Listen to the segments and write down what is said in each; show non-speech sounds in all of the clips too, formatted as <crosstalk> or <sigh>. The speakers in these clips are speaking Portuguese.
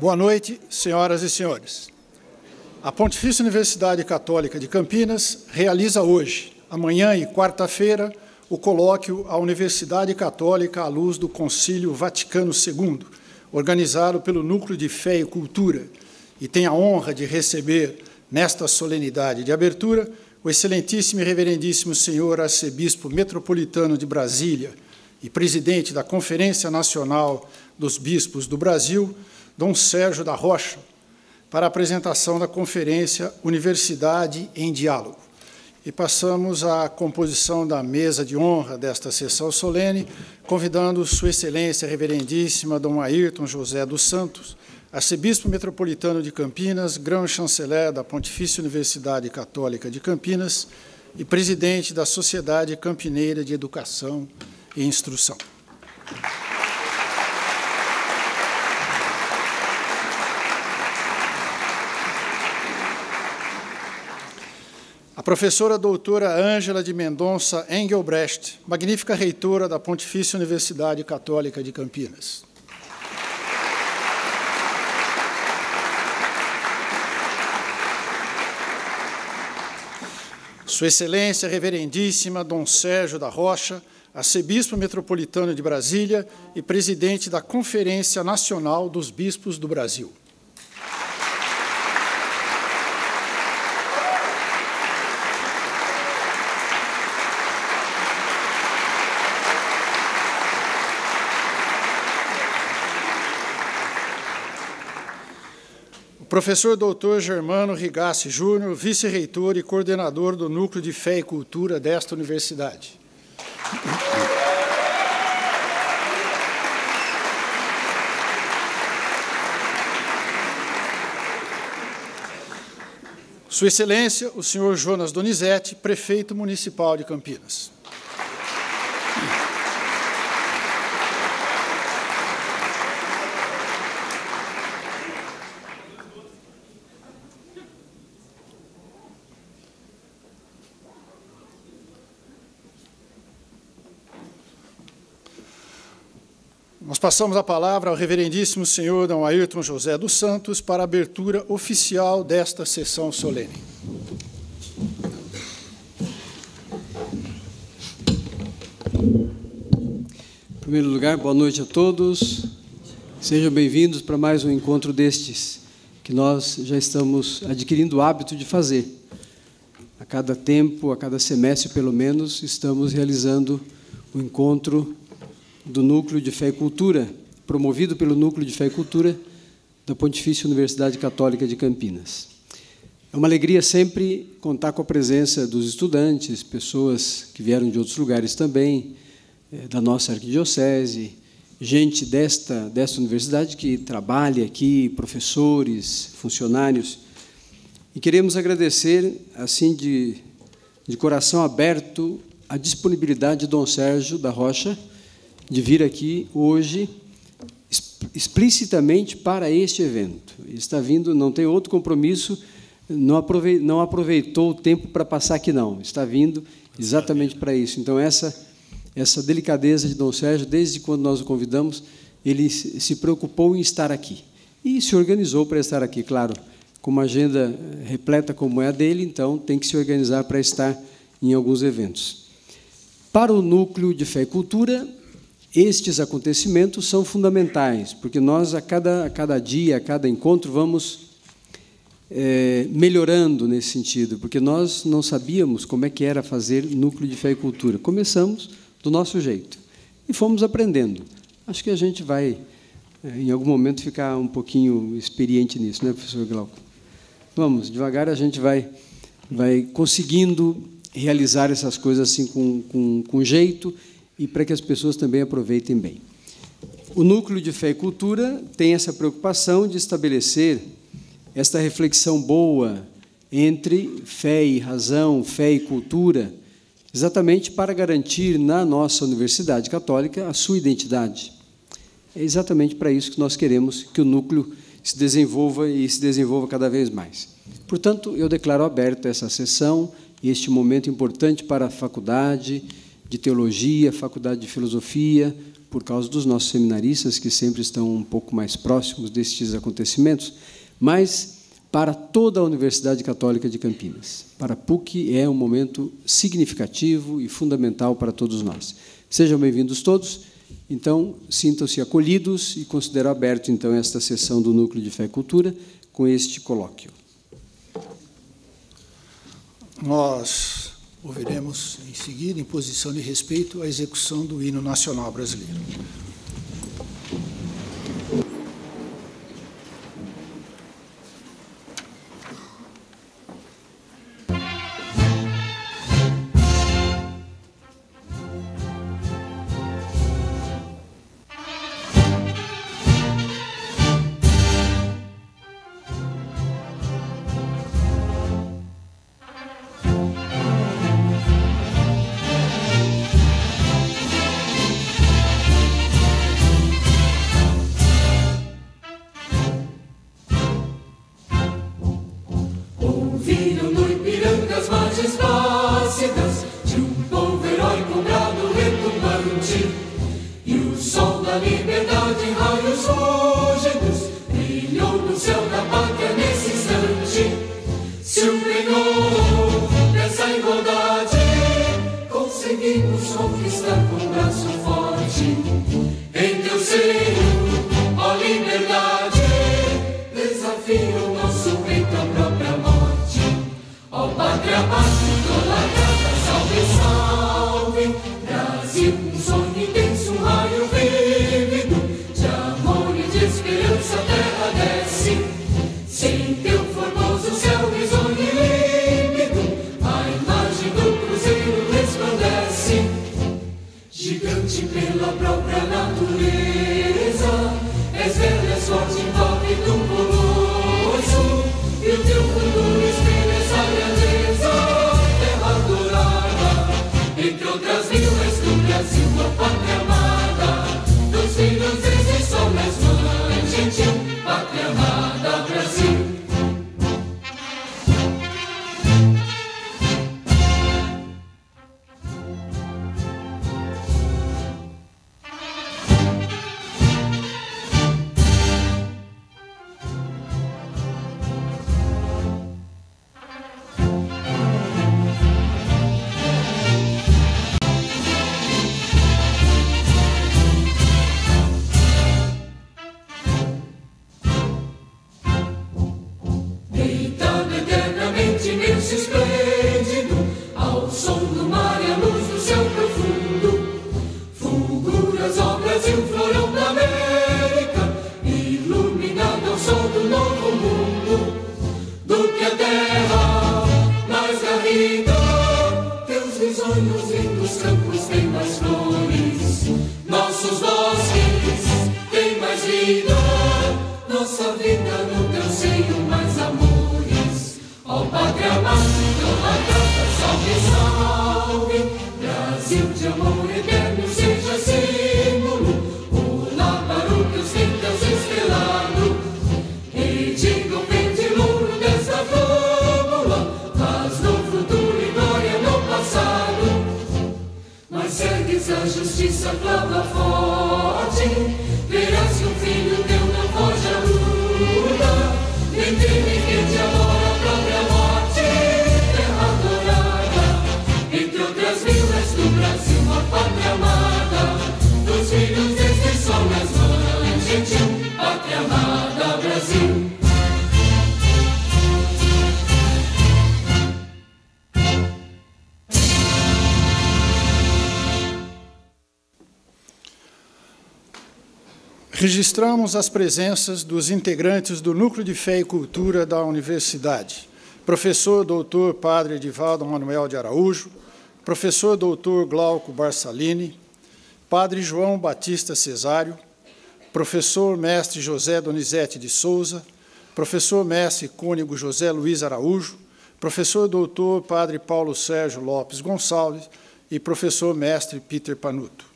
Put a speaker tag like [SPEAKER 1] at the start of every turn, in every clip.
[SPEAKER 1] Boa noite, senhoras e senhores.
[SPEAKER 2] A Pontifícia Universidade Católica de Campinas realiza hoje, amanhã e quarta-feira, o colóquio à Universidade Católica à luz do Concílio Vaticano II, organizado pelo Núcleo de Fé e Cultura, e tem a honra de receber, nesta solenidade de abertura, o excelentíssimo e reverendíssimo senhor arcebispo metropolitano de Brasília e presidente da Conferência Nacional dos Bispos do Brasil, Dom Sérgio da Rocha, para a apresentação da conferência Universidade em Diálogo. E passamos à composição da mesa de honra desta sessão solene, convidando Sua Excelência Reverendíssima Dom Ayrton José dos Santos, arcebispo metropolitano de Campinas, grão-chanceler da Pontifícia Universidade Católica de Campinas e presidente da Sociedade Campineira de Educação e Instrução. A professora doutora Ângela de Mendonça Engelbrecht, magnífica reitora da Pontifícia Universidade Católica de Campinas. Sua Excelência Reverendíssima Dom Sérgio da Rocha, arcebispo metropolitano de Brasília e presidente da Conferência Nacional dos Bispos do Brasil. Professor Doutor Germano Rigassi Júnior, vice-reitor e coordenador do Núcleo de Fé e Cultura desta universidade. Sua Excelência, o senhor Jonas Donizete, prefeito municipal de Campinas. Nós passamos a palavra ao reverendíssimo senhor D. Ayrton José dos Santos para a abertura oficial desta sessão solene.
[SPEAKER 3] Em primeiro lugar, boa noite a todos. Sejam bem-vindos para mais um encontro destes que nós já estamos adquirindo o hábito de fazer. A cada tempo, a cada semestre, pelo menos, estamos realizando o um encontro do Núcleo de Fé e Cultura, promovido pelo Núcleo de Fé e Cultura da Pontifícia Universidade Católica de Campinas. É uma alegria sempre contar com a presença dos estudantes, pessoas que vieram de outros lugares também, eh, da nossa arquidiocese, gente desta, desta universidade que trabalha aqui, professores, funcionários. E queremos agradecer, assim, de, de coração aberto, a disponibilidade de Dom Sérgio da Rocha, de vir aqui hoje explicitamente para este evento. está vindo, não tem outro compromisso, não aproveitou o tempo para passar aqui, não. Está vindo exatamente para isso. Então, essa, essa delicadeza de Dom Sérgio, desde quando nós o convidamos, ele se preocupou em estar aqui. E se organizou para estar aqui, claro, com uma agenda eh, repleta como é a dele, então tem que se organizar para estar em alguns eventos. Para o núcleo de fé e cultura, estes acontecimentos são fundamentais, porque nós, a cada, a cada dia, a cada encontro, vamos é, melhorando nesse sentido, porque nós não sabíamos como é que era fazer núcleo de fé e cultura. Começamos do nosso jeito e fomos aprendendo. Acho que a gente vai, eh, em algum momento, ficar um pouquinho experiente nisso, né, professor Glauco? Vamos, devagar a gente vai, vai conseguindo realizar essas coisas assim com, com, com jeito e para que as pessoas também aproveitem bem. O Núcleo de Fé e Cultura tem essa preocupação de estabelecer esta reflexão boa entre fé e razão, fé e cultura, exatamente para garantir na nossa Universidade Católica a sua identidade. É exatamente para isso que nós queremos que o núcleo se desenvolva e se desenvolva cada vez mais. Portanto, eu declaro aberta essa sessão e este momento importante para a faculdade de teologia, faculdade de filosofia, por causa dos nossos seminaristas, que sempre estão um pouco mais próximos destes acontecimentos, mas para toda a Universidade Católica de Campinas. Para a PUC é um momento significativo e fundamental para todos nós. Sejam bem-vindos todos. Então, sintam-se acolhidos e considero aberto então esta sessão do Núcleo de Fé e Cultura com este colóquio.
[SPEAKER 2] Nós ouviremos em seguida, em posição de respeito, a execução do hino nacional brasileiro. watching registramos as presenças dos integrantes do Núcleo de Fé e Cultura da Universidade, professor doutor Padre Edivaldo Manuel de Araújo, professor doutor Glauco Barsalini, padre João Batista Cesário, professor mestre José Donizete de Souza, professor mestre cônigo José Luiz Araújo, professor doutor padre Paulo Sérgio Lopes Gonçalves e professor mestre Peter Panuto.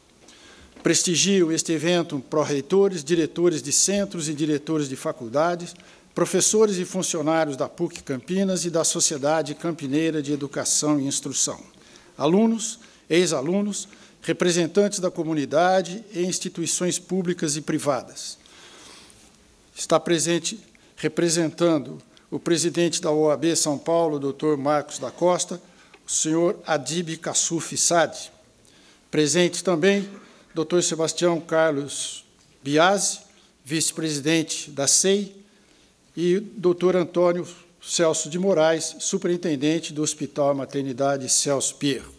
[SPEAKER 2] Prestigio este evento pró-reitores, diretores de centros e diretores de faculdades, professores e funcionários da PUC Campinas e da Sociedade Campineira de Educação e Instrução, alunos, ex-alunos, representantes da comunidade e instituições públicas e privadas. Está presente representando o presidente da OAB São Paulo, doutor Marcos da Costa, o senhor Adib Kassuf Sadi. Presente também Dr. Sebastião Carlos Biasi, vice-presidente da SEI, e Dr. Antônio Celso de Moraes, superintendente do Hospital Maternidade Celso Pierro.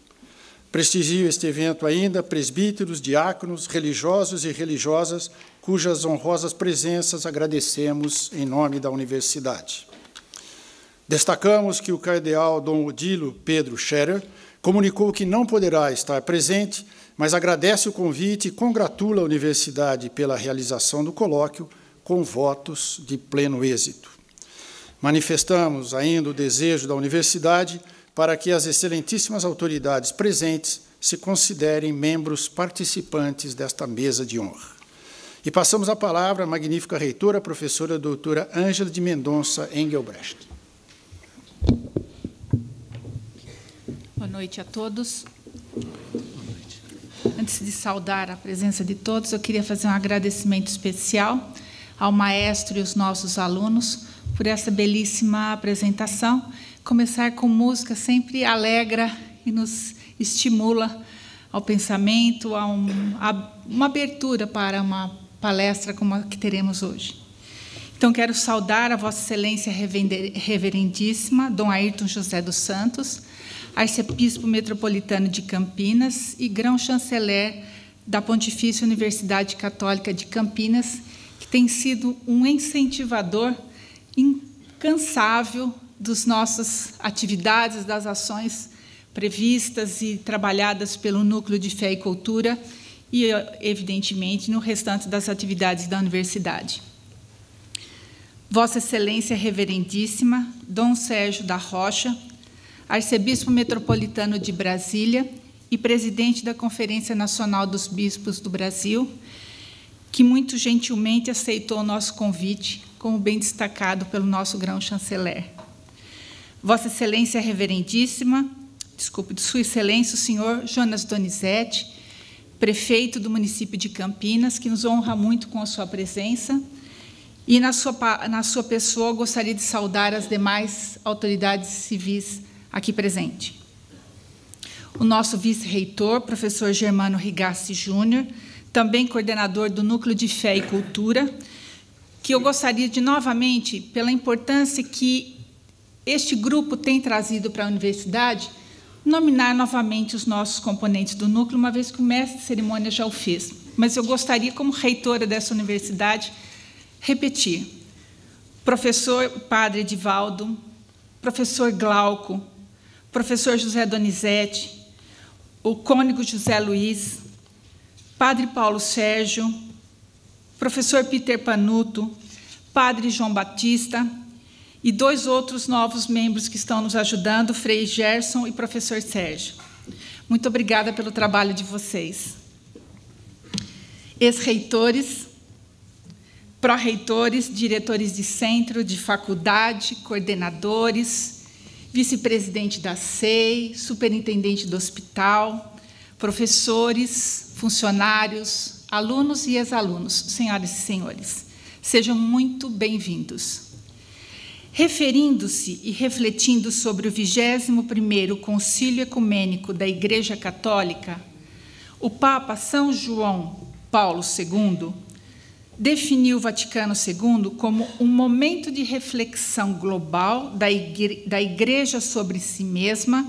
[SPEAKER 2] Prestigiam este evento ainda presbíteros, diáconos, religiosos e religiosas, cujas honrosas presenças agradecemos em nome da universidade. Destacamos que o cardeal Dom Odilo Pedro Scherer comunicou que não poderá estar presente mas agradece o convite e congratula a universidade pela realização do colóquio com votos de pleno êxito. Manifestamos ainda o desejo da universidade para que as excelentíssimas autoridades presentes se considerem membros participantes desta mesa de honra. E passamos a palavra à magnífica reitora, professora doutora Ângela de Mendonça Engelbrecht.
[SPEAKER 1] Boa noite a todos. Antes de saudar a presença de todos, eu queria fazer um agradecimento especial ao maestro e os nossos alunos por essa belíssima apresentação. Começar com música sempre alegra e nos estimula ao pensamento, a, um, a uma abertura para uma palestra como a que teremos hoje. Então, quero saudar a Vossa Excelência Reverendíssima, Dom Ayrton José dos Santos, arcebispo metropolitano de Campinas e grão-chanceler da Pontifícia Universidade Católica de Campinas, que tem sido um incentivador incansável dos nossas atividades, das ações previstas e trabalhadas pelo Núcleo de Fé e Cultura e, evidentemente, no restante das atividades da universidade. Vossa Excelência Reverendíssima, Dom Sérgio da Rocha, arcebispo metropolitano de Brasília e presidente da Conferência Nacional dos Bispos do Brasil, que muito gentilmente aceitou o nosso convite, como bem destacado pelo nosso grão-chanceler. Vossa Excelência Reverendíssima, desculpe, Sua Excelência o senhor Jonas Donizete, prefeito do município de Campinas, que nos honra muito com a sua presença. E, na sua, na sua pessoa, gostaria de saudar as demais autoridades civis aqui presente. O nosso vice-reitor, professor Germano Rigassi Júnior, também coordenador do Núcleo de Fé e Cultura, que eu gostaria de novamente, pela importância que este grupo tem trazido para a universidade, nominar novamente os nossos componentes do núcleo, uma vez que o mestre de cerimônia já o fez. Mas eu gostaria, como reitora dessa universidade, repetir. Professor Padre Edivaldo, professor Glauco, professor José Donizete, o cônigo José Luiz, padre Paulo Sérgio, professor Peter Panuto, padre João Batista e dois outros novos membros que estão nos ajudando, Frei Gerson e professor Sérgio. Muito obrigada pelo trabalho de vocês. Ex-reitores, pró-reitores, diretores de centro, de faculdade, coordenadores, vice-presidente da SEI, superintendente do hospital, professores, funcionários, alunos e ex-alunos, senhoras e senhores, sejam muito bem-vindos. Referindo-se e refletindo sobre o 21º Concílio Ecumênico da Igreja Católica, o Papa São João Paulo II definiu o Vaticano II como um momento de reflexão global da, igre da Igreja sobre si mesma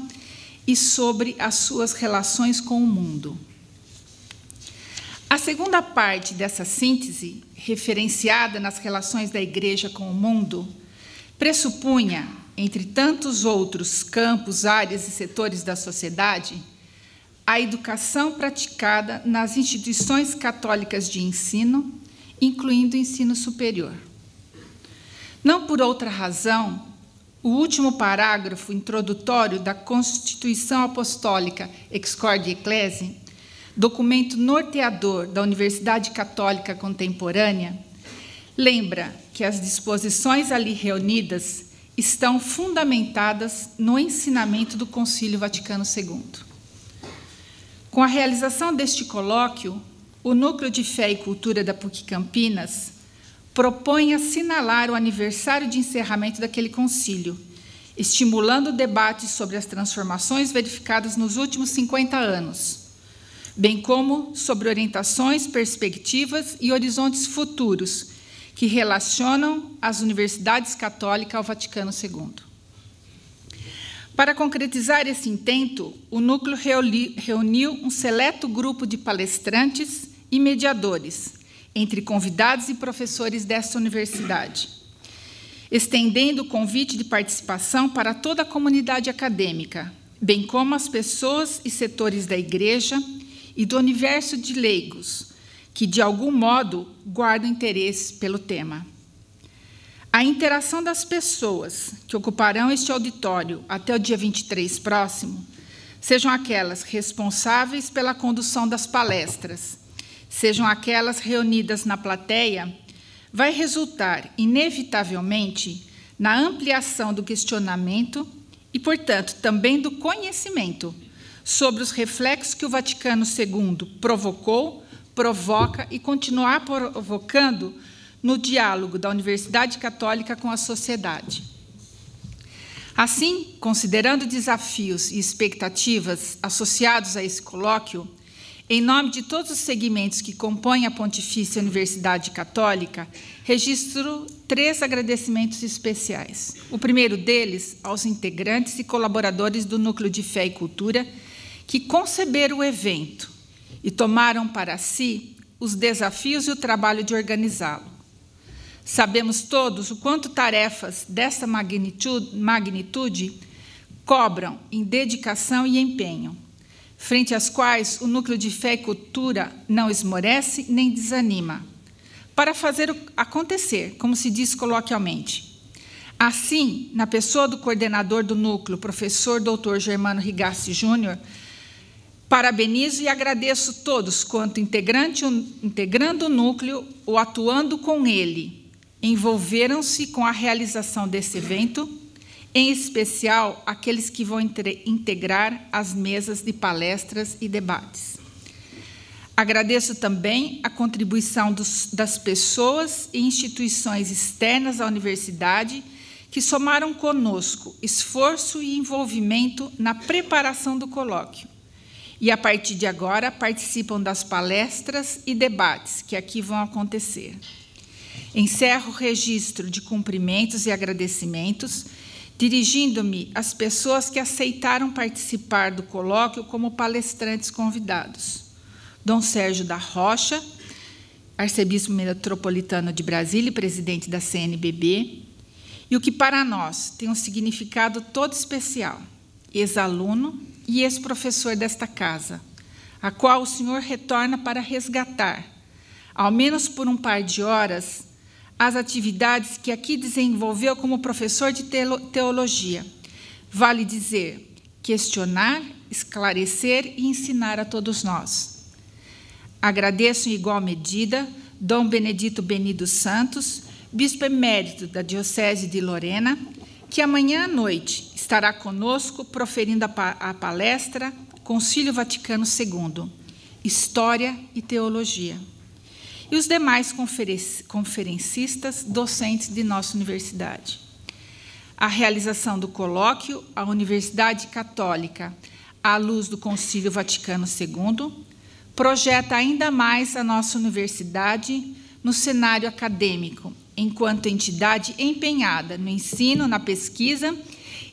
[SPEAKER 1] e sobre as suas relações com o mundo. A segunda parte dessa síntese, referenciada nas relações da Igreja com o mundo, pressupunha, entre tantos outros campos, áreas e setores da sociedade, a educação praticada nas instituições católicas de ensino incluindo o ensino superior. Não por outra razão, o último parágrafo introdutório da Constituição Apostólica Ex Cordi Ecclesi, documento norteador da Universidade Católica Contemporânea, lembra que as disposições ali reunidas estão fundamentadas no ensinamento do Concílio Vaticano II. Com a realização deste colóquio, o Núcleo de Fé e Cultura da PUC Campinas propõe assinalar o aniversário de encerramento daquele concílio, estimulando o debate sobre as transformações verificadas nos últimos 50 anos, bem como sobre orientações, perspectivas e horizontes futuros que relacionam as universidades católicas ao Vaticano II. Para concretizar esse intento, o núcleo reuniu um seleto grupo de palestrantes e mediadores entre convidados e professores desta universidade, estendendo o convite de participação para toda a comunidade acadêmica, bem como as pessoas e setores da igreja e do universo de leigos que, de algum modo, guardam interesse pelo tema. A interação das pessoas que ocuparão este auditório até o dia 23 próximo sejam aquelas responsáveis pela condução das palestras sejam aquelas reunidas na plateia, vai resultar, inevitavelmente, na ampliação do questionamento e, portanto, também do conhecimento sobre os reflexos que o Vaticano II provocou, provoca e continuará provocando no diálogo da Universidade Católica com a sociedade. Assim, considerando desafios e expectativas associados a esse colóquio, em nome de todos os segmentos que compõem a Pontifícia Universidade Católica, registro três agradecimentos especiais. O primeiro deles aos integrantes e colaboradores do Núcleo de Fé e Cultura que conceberam o evento e tomaram para si os desafios e o trabalho de organizá-lo. Sabemos todos o quanto tarefas dessa magnitude, magnitude cobram em dedicação e empenho frente às quais o núcleo de fé e cultura não esmorece nem desanima, para fazer acontecer, como se diz coloquialmente. Assim, na pessoa do coordenador do núcleo, professor Dr. Germano Rigassi Júnior, parabenizo e agradeço todos quanto integrante, integrando o núcleo ou atuando com ele, envolveram-se com a realização desse evento em especial aqueles que vão integrar as mesas de palestras e debates. Agradeço também a contribuição dos, das pessoas e instituições externas à universidade que somaram conosco esforço e envolvimento na preparação do colóquio. E a partir de agora participam das palestras e debates que aqui vão acontecer. Encerro o registro de cumprimentos e agradecimentos dirigindo-me às pessoas que aceitaram participar do colóquio como palestrantes convidados. Dom Sérgio da Rocha, arcebispo metropolitano de Brasília e presidente da CNBB, e o que para nós tem um significado todo especial, ex-aluno e ex-professor desta casa, a qual o senhor retorna para resgatar, ao menos por um par de horas, as atividades que aqui desenvolveu como professor de teologia. Vale dizer, questionar, esclarecer e ensinar a todos nós. Agradeço em igual medida Dom Benedito Benido Santos, bispo emérito da Diocese de Lorena, que amanhã à noite estará conosco proferindo a, a palestra Concílio Vaticano II História e Teologia e os demais conferencistas docentes de nossa universidade. A realização do colóquio à Universidade Católica, à luz do Concílio Vaticano II, projeta ainda mais a nossa universidade no cenário acadêmico, enquanto entidade empenhada no ensino, na pesquisa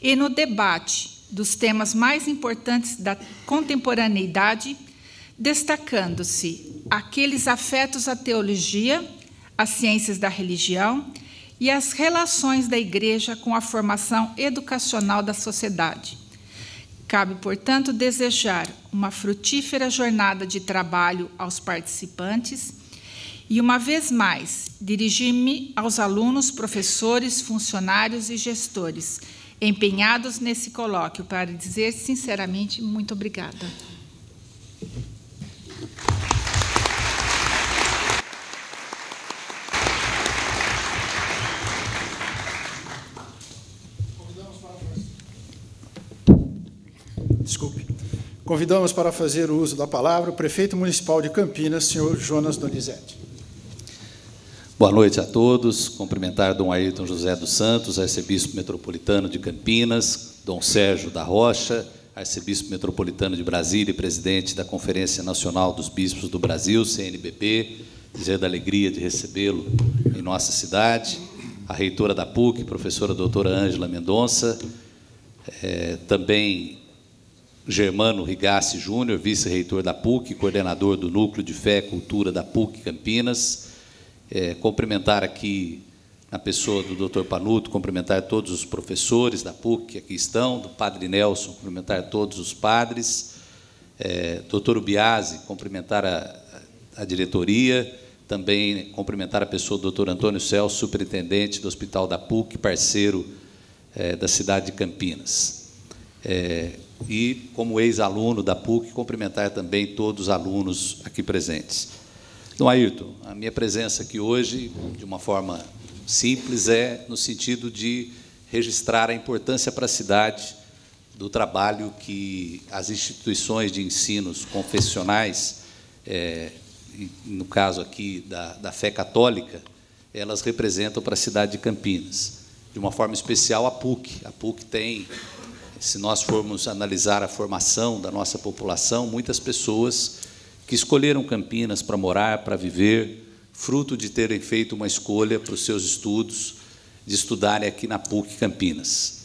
[SPEAKER 1] e no debate dos temas mais importantes da contemporaneidade destacando-se aqueles afetos à teologia, às ciências da religião e às relações da Igreja com a formação educacional da sociedade. Cabe, portanto, desejar uma frutífera jornada de trabalho aos participantes e, uma vez mais, dirigir-me aos alunos, professores, funcionários e gestores empenhados nesse colóquio para dizer sinceramente muito obrigada.
[SPEAKER 4] Desculpe.
[SPEAKER 2] Convidamos para fazer o uso da palavra o prefeito municipal de Campinas, senhor Jonas Donizete.
[SPEAKER 4] Boa noite a todos. Cumprimentar Dom Ayrton José dos Santos, arcebispo metropolitano de Campinas, Dom Sérgio da Rocha, arcebispo metropolitano de Brasília e presidente da Conferência Nacional dos Bispos do Brasil, CNBB, dizer da alegria de recebê-lo em nossa cidade, a reitora da PUC, professora doutora Ângela Mendonça, é, também Germano Rigassi Júnior, vice-reitor da PUC, coordenador do Núcleo de Fé e Cultura da PUC Campinas, é, cumprimentar aqui na pessoa do Dr. Panuto, cumprimentar todos os professores da PUC que aqui estão, do Padre Nelson, cumprimentar todos os padres, é, Dr. Ubiase, cumprimentar a, a diretoria, também cumprimentar a pessoa do Dr. Antônio Celso, superintendente do Hospital da PUC, parceiro é, da cidade de Campinas. É, e, como ex-aluno da PUC, cumprimentar também todos os alunos aqui presentes. Então, Ayrton, a minha presença aqui hoje, de uma forma Simples é no sentido de registrar a importância para a cidade do trabalho que as instituições de ensinos confessionais, é, no caso aqui da, da fé católica, elas representam para a cidade de Campinas. De uma forma especial, a PUC. A PUC tem, se nós formos analisar a formação da nossa população, muitas pessoas que escolheram Campinas para morar, para viver, fruto de terem feito uma escolha para os seus estudos, de estudarem aqui na PUC Campinas.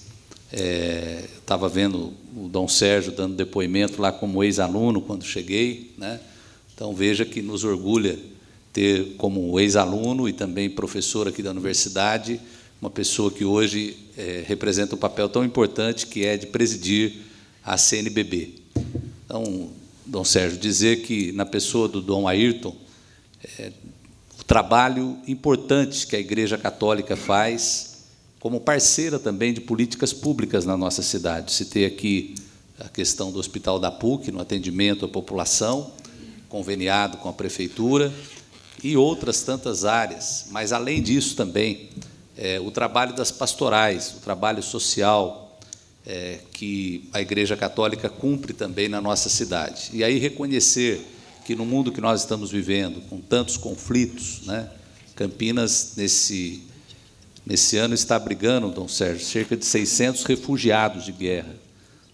[SPEAKER 4] É, estava vendo o Dom Sérgio dando depoimento lá como ex-aluno quando cheguei, né? então veja que nos orgulha ter como ex-aluno e também professor aqui da universidade uma pessoa que hoje é, representa um papel tão importante que é de presidir a CNBB. Então, Dom Sérgio, dizer que na pessoa do Dom Ayrton, é, trabalho importante que a Igreja Católica faz como parceira também de políticas públicas na nossa cidade. Citei aqui a questão do Hospital da PUC, no atendimento à população, conveniado com a Prefeitura, e outras tantas áreas. Mas, além disso, também, é, o trabalho das pastorais, o trabalho social, é, que a Igreja Católica cumpre também na nossa cidade. E aí reconhecer que no mundo que nós estamos vivendo, com tantos conflitos, né? Campinas, nesse, nesse ano, está brigando, Dom Sérgio, cerca de 600 refugiados de guerra.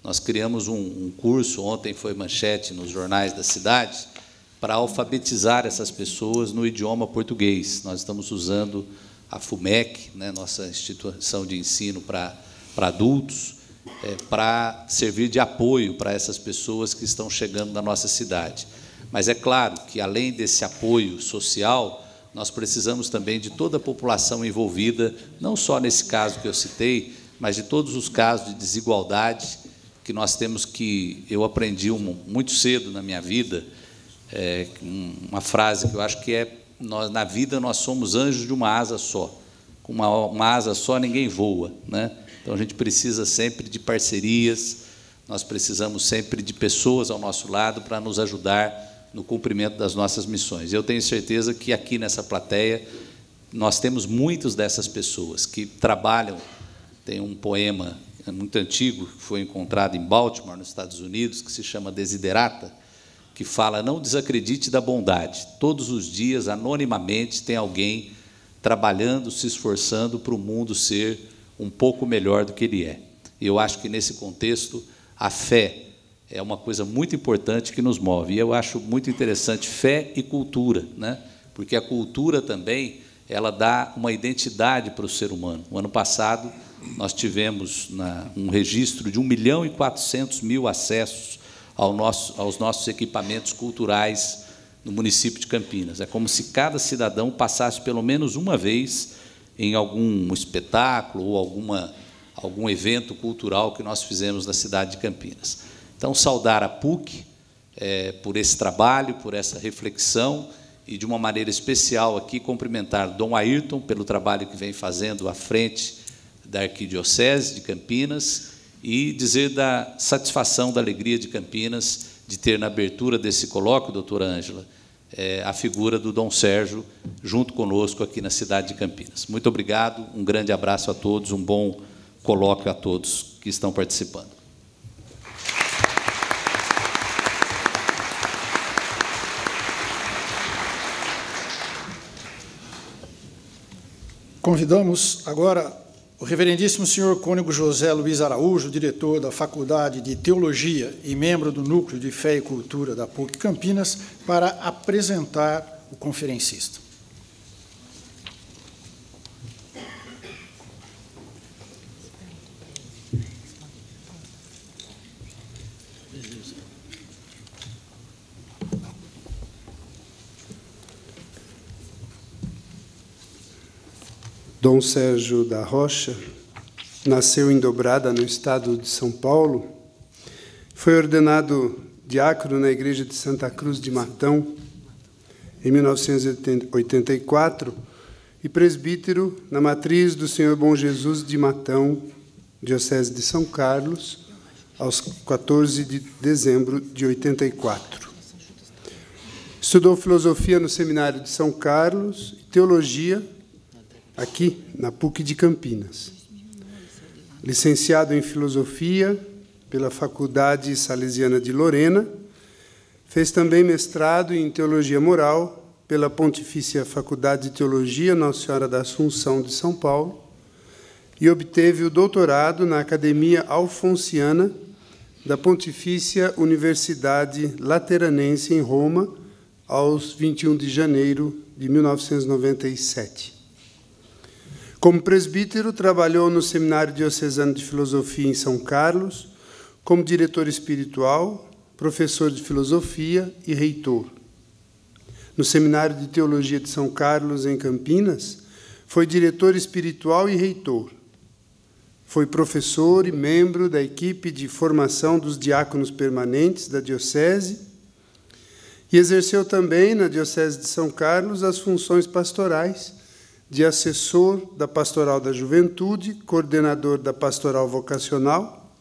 [SPEAKER 4] Nós criamos um, um curso, ontem foi manchete nos jornais da cidade, para alfabetizar essas pessoas no idioma português. Nós estamos usando a FUMEC, né, nossa instituição de ensino para, para adultos, é, para servir de apoio para essas pessoas que estão chegando na nossa cidade. Mas é claro que, além desse apoio social, nós precisamos também de toda a população envolvida, não só nesse caso que eu citei, mas de todos os casos de desigualdade que nós temos que. Eu aprendi um, muito cedo na minha vida é, uma frase que eu acho que é: nós, na vida nós somos anjos de uma asa só. Com uma, uma asa só ninguém voa. Né? Então a gente precisa sempre de parcerias, nós precisamos sempre de pessoas ao nosso lado para nos ajudar no cumprimento das nossas missões. Eu tenho certeza que aqui nessa plateia nós temos muitos dessas pessoas que trabalham. Tem um poema muito antigo que foi encontrado em Baltimore, nos Estados Unidos, que se chama Desiderata, que fala: Não desacredite da bondade. Todos os dias, anonimamente, tem alguém trabalhando, se esforçando para o mundo ser um pouco melhor do que ele é. E Eu acho que nesse contexto, a fé é uma coisa muito importante que nos move. E eu acho muito interessante fé e cultura, né? porque a cultura também ela dá uma identidade para o ser humano. O ano passado, nós tivemos um registro de 1 milhão e 400 mil acessos aos nossos equipamentos culturais no município de Campinas. É como se cada cidadão passasse pelo menos uma vez em algum espetáculo ou alguma, algum evento cultural que nós fizemos na cidade de Campinas. Então, saudar a PUC é, por esse trabalho, por essa reflexão e, de uma maneira especial aqui, cumprimentar Dom Ayrton pelo trabalho que vem fazendo à frente da Arquidiocese de Campinas e dizer da satisfação, da alegria de Campinas de ter na abertura desse colóquio, doutora Ângela, é, a figura do Dom Sérgio junto conosco aqui na cidade de Campinas. Muito obrigado, um grande abraço a todos, um bom colóquio a todos que estão participando.
[SPEAKER 2] Convidamos agora o reverendíssimo senhor cônego José Luiz Araújo, diretor da Faculdade de Teologia e membro do Núcleo de Fé e Cultura da PUC Campinas, para apresentar o conferencista.
[SPEAKER 5] Dom Sérgio da Rocha, nasceu em Dobrada, no estado de São Paulo, foi ordenado diácono na igreja de Santa Cruz de Matão em 1984 e presbítero na matriz do Senhor Bom Jesus de Matão, diocese de São Carlos, aos 14 de dezembro de 84. Estudou filosofia no seminário de São Carlos e teologia aqui na PUC de Campinas. Licenciado em Filosofia pela Faculdade Salesiana de Lorena, fez também mestrado em Teologia Moral pela Pontifícia Faculdade de Teologia Nossa Senhora da Assunção de São Paulo e obteve o doutorado na Academia Alfonsiana da Pontifícia Universidade Lateranense em Roma aos 21 de janeiro de 1997. Como presbítero, trabalhou no Seminário Diocesano de Filosofia em São Carlos, como diretor espiritual, professor de filosofia e reitor. No Seminário de Teologia de São Carlos, em Campinas, foi diretor espiritual e reitor. Foi professor e membro da equipe de formação dos diáconos permanentes da Diocese e exerceu também na Diocese de São Carlos as funções pastorais de assessor da Pastoral da Juventude, coordenador da Pastoral Vocacional,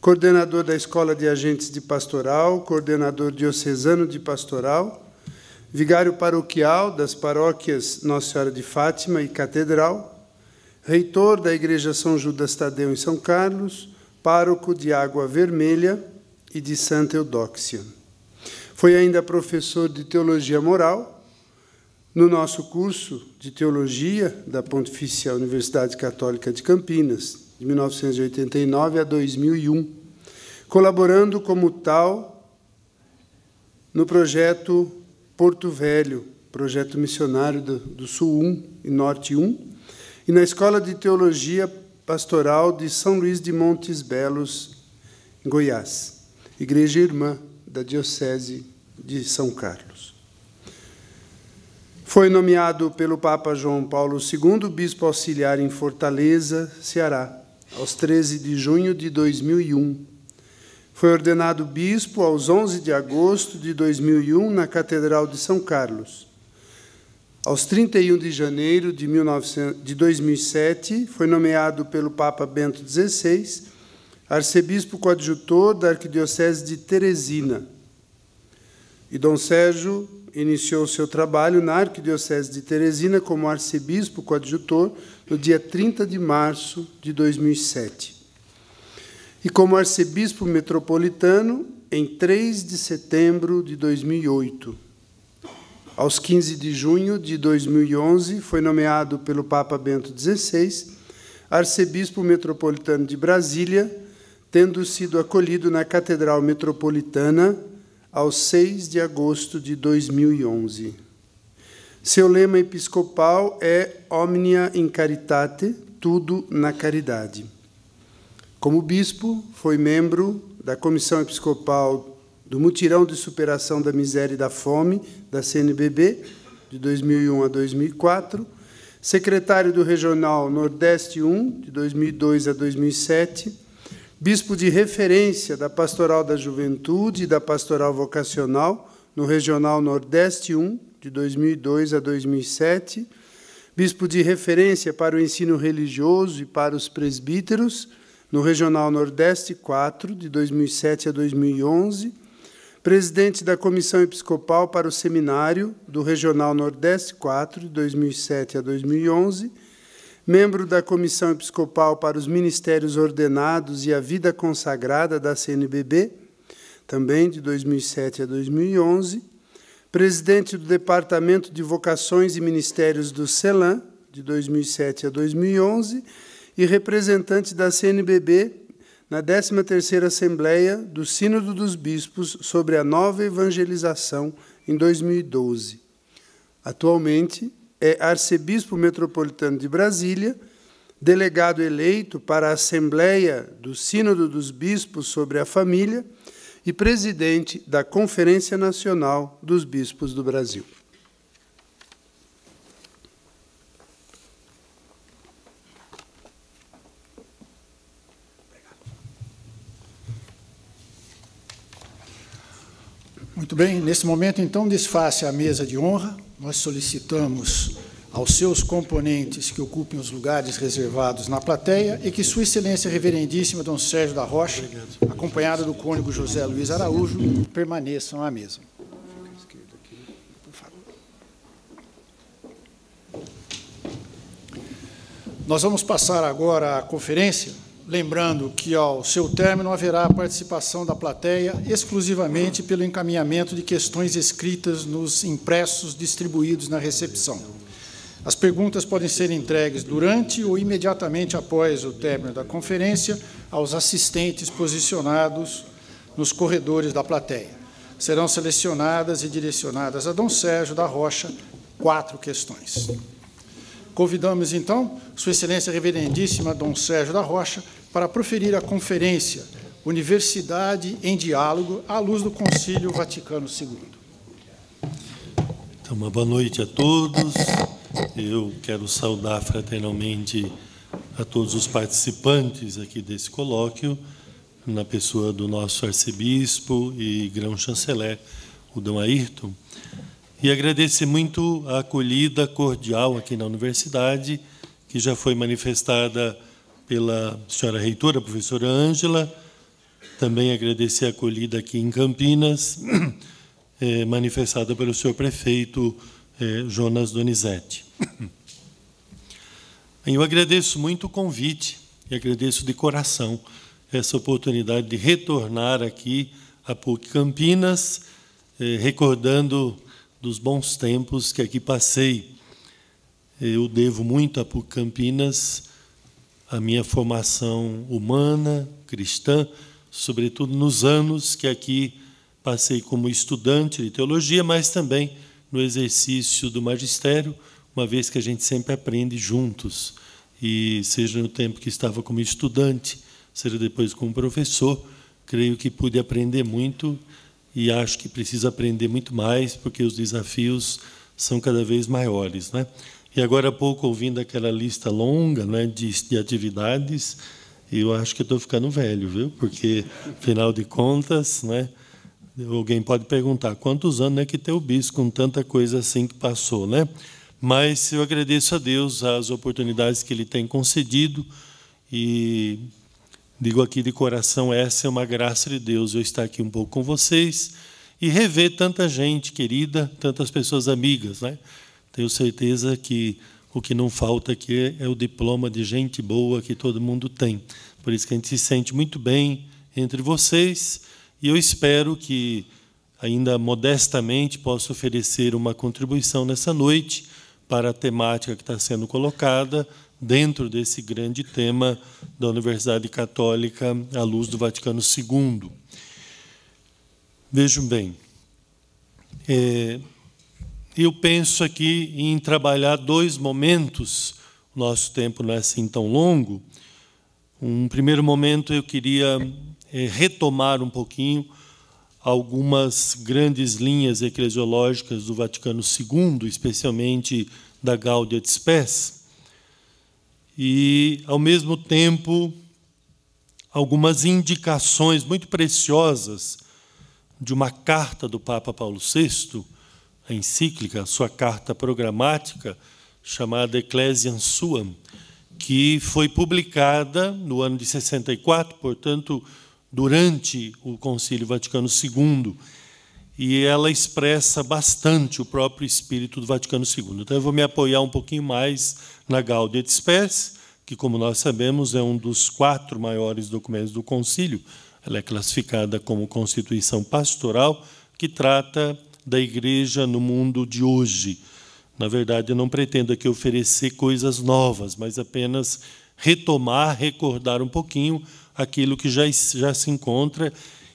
[SPEAKER 5] coordenador da Escola de Agentes de Pastoral, coordenador diocesano de Pastoral, vigário paroquial das paróquias Nossa Senhora de Fátima e Catedral, reitor da Igreja São Judas Tadeu em São Carlos, pároco de Água Vermelha e de Santa Eudóxia. Foi ainda professor de Teologia Moral no nosso curso de Teologia da Pontifícia Universidade Católica de Campinas, de 1989 a 2001, colaborando como tal no projeto Porto Velho, projeto missionário do, do Sul 1 e Norte 1, e na Escola de Teologia Pastoral de São Luís de Montes Belos, em Goiás, igreja irmã da Diocese de São Carlos. Foi nomeado pelo Papa João Paulo II bispo auxiliar em Fortaleza, Ceará, aos 13 de junho de 2001. Foi ordenado bispo aos 11 de agosto de 2001 na Catedral de São Carlos. Aos 31 de janeiro de, 2007, foi nomeado pelo Papa Bento XVI arcebispo coadjutor da Arquidiocese de Teresina. E Dom Sérgio iniciou seu trabalho na Arquidiocese de Teresina como arcebispo coadjutor no dia 30 de março de 2007. E como arcebispo metropolitano em 3 de setembro de 2008. Aos 15 de junho de 2011, foi nomeado pelo Papa Bento XVI arcebispo metropolitano de Brasília, tendo sido acolhido na Catedral Metropolitana ao 6 de agosto de 2011. Seu lema episcopal é Omnia in Caritate, tudo na caridade. Como bispo, foi membro da Comissão Episcopal do Mutirão de Superação da Miséria e da Fome, da CNBB, de 2001 a 2004, secretário do Regional Nordeste 1, de 2002 a 2007, bispo de referência da Pastoral da Juventude e da Pastoral Vocacional no Regional Nordeste 1, de 2002 a 2007, bispo de referência para o ensino religioso e para os presbíteros no Regional Nordeste 4, de 2007 a 2011, presidente da Comissão Episcopal para o Seminário do Regional Nordeste 4, de 2007 a 2011 membro da Comissão Episcopal para os Ministérios Ordenados e a Vida Consagrada da CNBB, também de 2007 a 2011, presidente do Departamento de Vocações e Ministérios do CELAM, de 2007 a 2011, e representante da CNBB na 13ª Assembleia do Sínodo dos Bispos sobre a Nova Evangelização em 2012. Atualmente, é arcebispo metropolitano de Brasília, delegado eleito para a Assembleia do Sínodo dos Bispos sobre a Família e presidente da Conferência Nacional dos Bispos do Brasil.
[SPEAKER 2] Muito bem, nesse momento, então, desface a mesa de honra nós solicitamos aos seus componentes que ocupem os lugares reservados na plateia e que Sua Excelência Reverendíssima Dom Sérgio da Rocha, acompanhada do cônigo José Luiz Araújo, permaneçam à mesa. Nós vamos passar agora à conferência lembrando que ao seu término haverá a participação da plateia exclusivamente pelo encaminhamento de questões escritas nos impressos distribuídos na recepção. As perguntas podem ser entregues durante ou imediatamente após o término da conferência aos assistentes posicionados nos corredores da plateia. Serão selecionadas e direcionadas a Dom Sérgio da Rocha quatro questões. Convidamos, então, Sua Excelência Reverendíssima Dom Sérgio da Rocha para proferir a conferência Universidade em Diálogo à luz do Concílio Vaticano II.
[SPEAKER 6] Então, uma boa noite a todos. Eu quero saudar fraternalmente a todos os participantes aqui desse colóquio, na pessoa do nosso arcebispo e grão-chanceler, o Dom Ayrton. E agradecer muito a acolhida cordial aqui na universidade, que já foi manifestada pela senhora reitora, professora Ângela. Também agradecer a acolhida aqui em Campinas, é, <clears throat> manifestada pelo senhor prefeito é, Jonas Donizete. <clears throat> Eu agradeço muito o convite e agradeço de coração essa oportunidade de retornar aqui a PUC Campinas, eh, recordando dos bons tempos que aqui passei. Eu devo muito a PUC Campinas, a minha formação humana, cristã, sobretudo nos anos que aqui passei como estudante de teologia, mas também no exercício do magistério, uma vez que a gente sempre aprende juntos, e seja no tempo que estava como estudante, seja depois como professor, creio que pude aprender muito e acho que precisa aprender muito mais, porque os desafios são cada vez maiores. Né? E agora há pouco, ouvindo aquela lista longa né, de, de atividades, eu acho que estou ficando velho, viu? porque, afinal de contas, né, alguém pode perguntar quantos anos é que tem o com tanta coisa assim que passou. Né? Mas eu agradeço a Deus as oportunidades que ele tem concedido e Digo aqui de coração, essa é uma graça de Deus eu estar aqui um pouco com vocês e rever tanta gente querida, tantas pessoas amigas, né? Tenho certeza que o que não falta aqui é o diploma de gente boa que todo mundo tem. Por isso que a gente se sente muito bem entre vocês e eu espero que ainda modestamente possa oferecer uma contribuição nessa noite para a temática que está sendo colocada dentro desse grande tema da Universidade Católica à luz do Vaticano II. Vejam bem, é, eu penso aqui em trabalhar dois momentos, nosso tempo não é assim tão longo. Um primeiro momento eu queria é, retomar um pouquinho algumas grandes linhas eclesiológicas do Vaticano II, especialmente da Gaudia de Spes, e, ao mesmo tempo, algumas indicações muito preciosas de uma carta do Papa Paulo VI, a encíclica, a sua carta programática, chamada Ecclesiam Suam, que foi publicada no ano de 64, portanto, durante o Concílio Vaticano II, e ela expressa bastante o próprio espírito do Vaticano II. Então, eu vou me apoiar um pouquinho mais na Gaudet et Spes, que, como nós sabemos, é um dos quatro maiores documentos do concílio. Ela é classificada como Constituição Pastoral, que trata da igreja no mundo de hoje. Na verdade, eu não pretendo aqui oferecer coisas novas, mas apenas retomar, recordar um pouquinho aquilo que já, já se encontra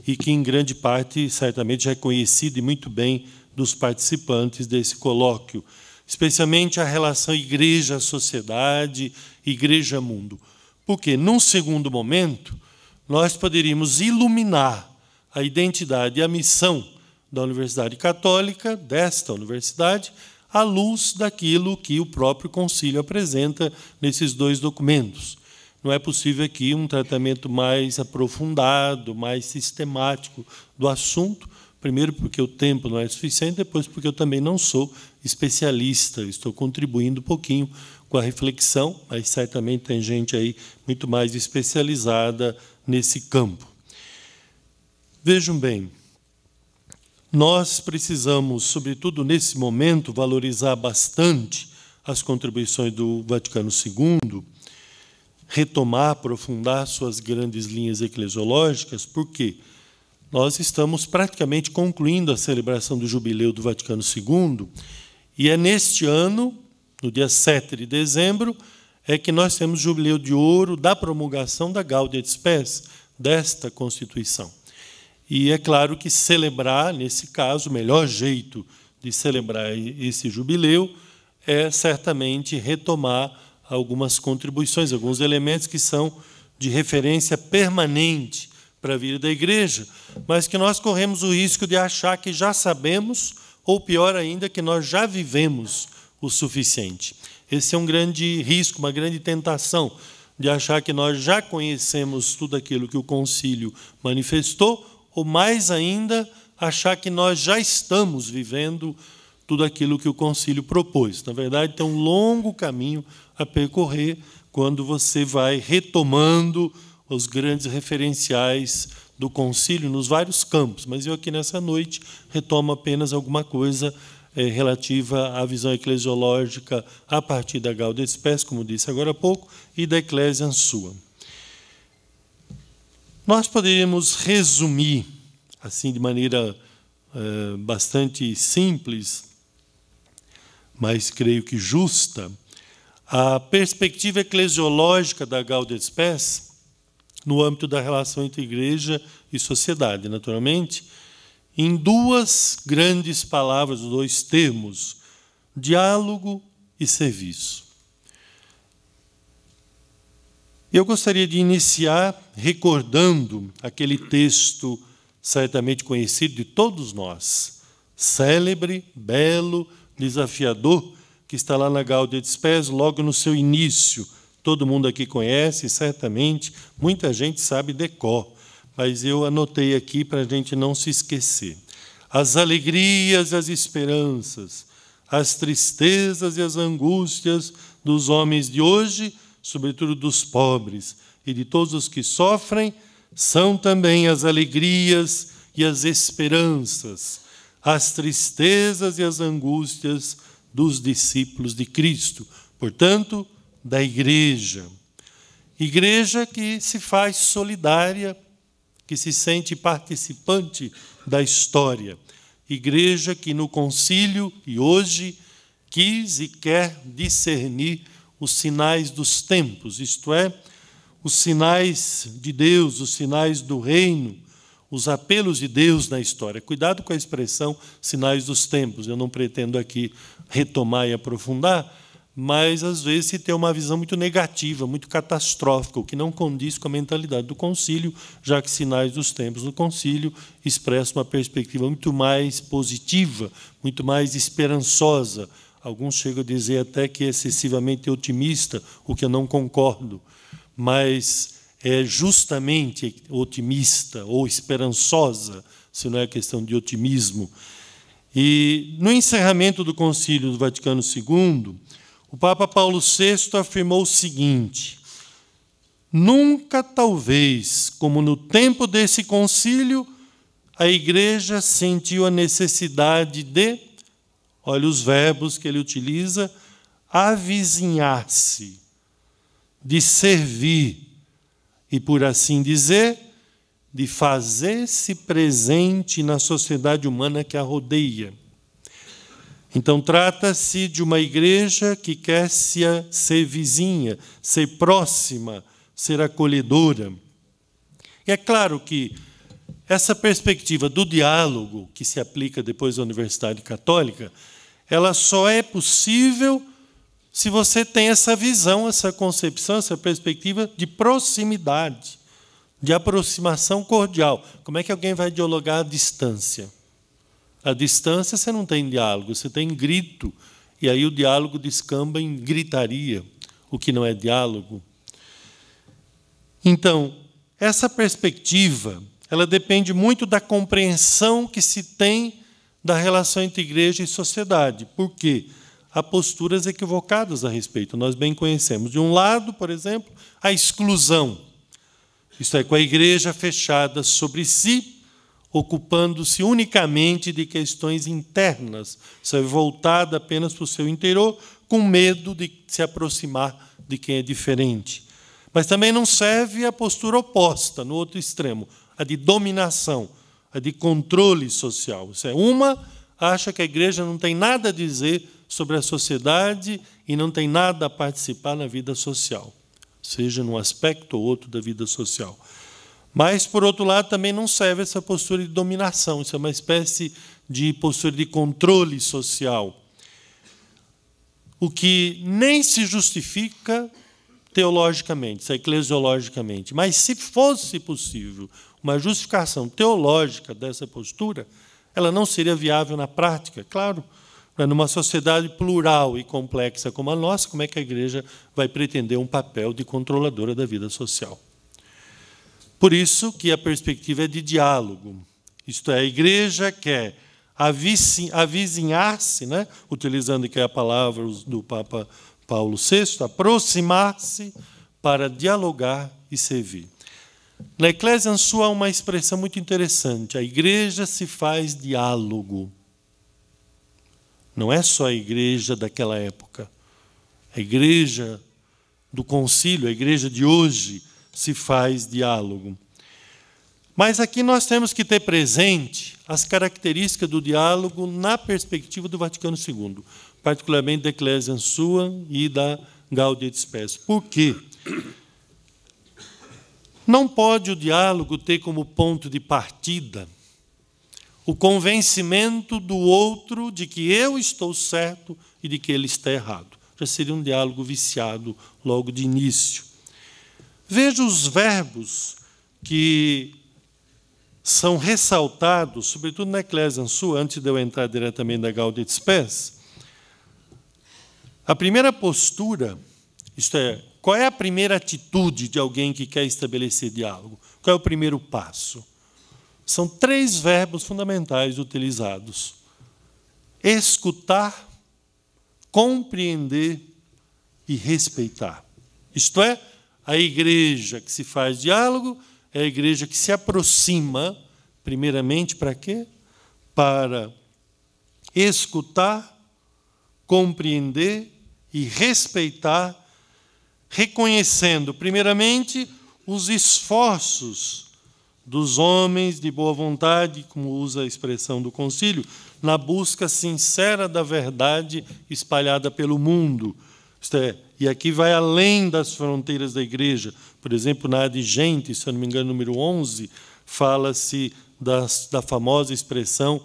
[SPEAKER 6] e que, em grande parte, certamente já é conhecido e muito bem dos participantes desse colóquio especialmente a relação igreja-sociedade, igreja-mundo. Porque, num segundo momento, nós poderíamos iluminar a identidade e a missão da Universidade Católica, desta universidade, à luz daquilo que o próprio concílio apresenta nesses dois documentos. Não é possível aqui um tratamento mais aprofundado, mais sistemático do assunto, Primeiro, porque o tempo não é suficiente, depois, porque eu também não sou especialista, estou contribuindo um pouquinho com a reflexão, mas certamente tem gente aí muito mais especializada nesse campo. Vejam bem, nós precisamos, sobretudo nesse momento, valorizar bastante as contribuições do Vaticano II, retomar, aprofundar suas grandes linhas eclesiológicas, por quê? Porque nós estamos praticamente concluindo a celebração do jubileu do Vaticano II, e é neste ano, no dia 7 de dezembro, é que nós temos o jubileu de ouro da promulgação da Gaudia de Spes, desta Constituição. E é claro que celebrar, nesse caso, o melhor jeito de celebrar esse jubileu é certamente retomar algumas contribuições, alguns elementos que são de referência permanente para vir da igreja, mas que nós corremos o risco de achar que já sabemos, ou pior ainda, que nós já vivemos o suficiente. Esse é um grande risco, uma grande tentação de achar que nós já conhecemos tudo aquilo que o concílio manifestou, ou mais ainda, achar que nós já estamos vivendo tudo aquilo que o concílio propôs. Na verdade, tem um longo caminho a percorrer quando você vai retomando os grandes referenciais do concílio nos vários campos, mas eu aqui nessa noite retomo apenas alguma coisa é, relativa à visão eclesiológica a partir da Gaudium Spes, como disse agora há pouco, e da Eclésia Sua. Nós poderíamos resumir, assim de maneira é, bastante simples, mas creio que justa, a perspectiva eclesiológica da Gaudium Spes no âmbito da relação entre igreja e sociedade, naturalmente, em duas grandes palavras, dois termos: diálogo e serviço. Eu gostaria de iniciar recordando aquele texto certamente conhecido de todos nós, célebre, belo, desafiador, que está lá na Gaudia de Spes, logo no seu início, todo mundo aqui conhece, certamente, muita gente sabe de cor, mas eu anotei aqui para a gente não se esquecer. As alegrias e as esperanças, as tristezas e as angústias dos homens de hoje, sobretudo dos pobres e de todos os que sofrem, são também as alegrias e as esperanças, as tristezas e as angústias dos discípulos de Cristo. Portanto, da igreja. Igreja que se faz solidária, que se sente participante da história. Igreja que no concílio e hoje quis e quer discernir os sinais dos tempos, isto é, os sinais de Deus, os sinais do reino, os apelos de Deus na história. Cuidado com a expressão sinais dos tempos, eu não pretendo aqui retomar e aprofundar, mas às vezes se tem uma visão muito negativa, muito catastrófica, o que não condiz com a mentalidade do concílio, já que sinais dos tempos do concílio expressam uma perspectiva muito mais positiva, muito mais esperançosa. Alguns chegam a dizer até que é excessivamente otimista, o que eu não concordo, mas é justamente otimista ou esperançosa, se não é questão de otimismo. E no encerramento do concílio do Vaticano II, o Papa Paulo VI afirmou o seguinte: Nunca, talvez, como no tempo desse concílio, a igreja sentiu a necessidade de, olha os verbos que ele utiliza, avizinhar-se, de servir e, por assim dizer, de fazer-se presente na sociedade humana que a rodeia. Então, trata-se de uma igreja que quer ser vizinha, ser próxima, ser acolhedora. E é claro que essa perspectiva do diálogo, que se aplica depois à Universidade Católica, ela só é possível se você tem essa visão, essa concepção, essa perspectiva de proximidade, de aproximação cordial. Como é que alguém vai dialogar à distância? À distância, você não tem diálogo, você tem grito. E aí o diálogo descamba em gritaria, o que não é diálogo. Então, essa perspectiva, ela depende muito da compreensão que se tem da relação entre igreja e sociedade. Por quê? Há posturas equivocadas a respeito, nós bem conhecemos. De um lado, por exemplo, a exclusão. isto é, com a igreja fechada sobre si, ocupando-se unicamente de questões internas, ser é voltada apenas para o seu interior, com medo de se aproximar de quem é diferente. Mas também não serve a postura oposta, no outro extremo, a de dominação, a de controle social. Isso é uma acha que a igreja não tem nada a dizer sobre a sociedade e não tem nada a participar na vida social, seja num aspecto ou outro da vida social. Mas, por outro lado, também não serve essa postura de dominação, isso é uma espécie de postura de controle social. O que nem se justifica teologicamente, é eclesiologicamente, mas se fosse possível uma justificação teológica dessa postura, ela não seria viável na prática, claro. Né, numa sociedade plural e complexa como a nossa, como é que a igreja vai pretender um papel de controladora da vida social? Por isso que a perspectiva é de diálogo. Isto é, a igreja quer avizinhar-se, né? utilizando aqui é a palavra do Papa Paulo VI, aproximar-se para dialogar e servir. Na Eclésia Sua há uma expressão muito interessante: a igreja se faz diálogo. Não é só a igreja daquela época. A igreja do concílio, a igreja de hoje, se faz diálogo. Mas aqui nós temos que ter presente as características do diálogo na perspectiva do Vaticano II, particularmente da Ecclesia Sua e da Gaudium de Spes. Por quê? Não pode o diálogo ter como ponto de partida o convencimento do outro de que eu estou certo e de que ele está errado. Já seria um diálogo viciado logo de início. Veja os verbos que são ressaltados, sobretudo na Ecclesia Sua, antes de eu entrar diretamente na Gaudet Spes. A primeira postura, isto é, qual é a primeira atitude de alguém que quer estabelecer diálogo? Qual é o primeiro passo? São três verbos fundamentais utilizados: escutar, compreender e respeitar. Isto é, a igreja que se faz diálogo é a igreja que se aproxima, primeiramente, para quê? Para escutar, compreender e respeitar, reconhecendo, primeiramente, os esforços dos homens de boa vontade, como usa a expressão do concílio, na busca sincera da verdade espalhada pelo mundo. Isto é, e aqui vai além das fronteiras da igreja. Por exemplo, na Adigente, se eu não me engano, número 11, fala-se da famosa expressão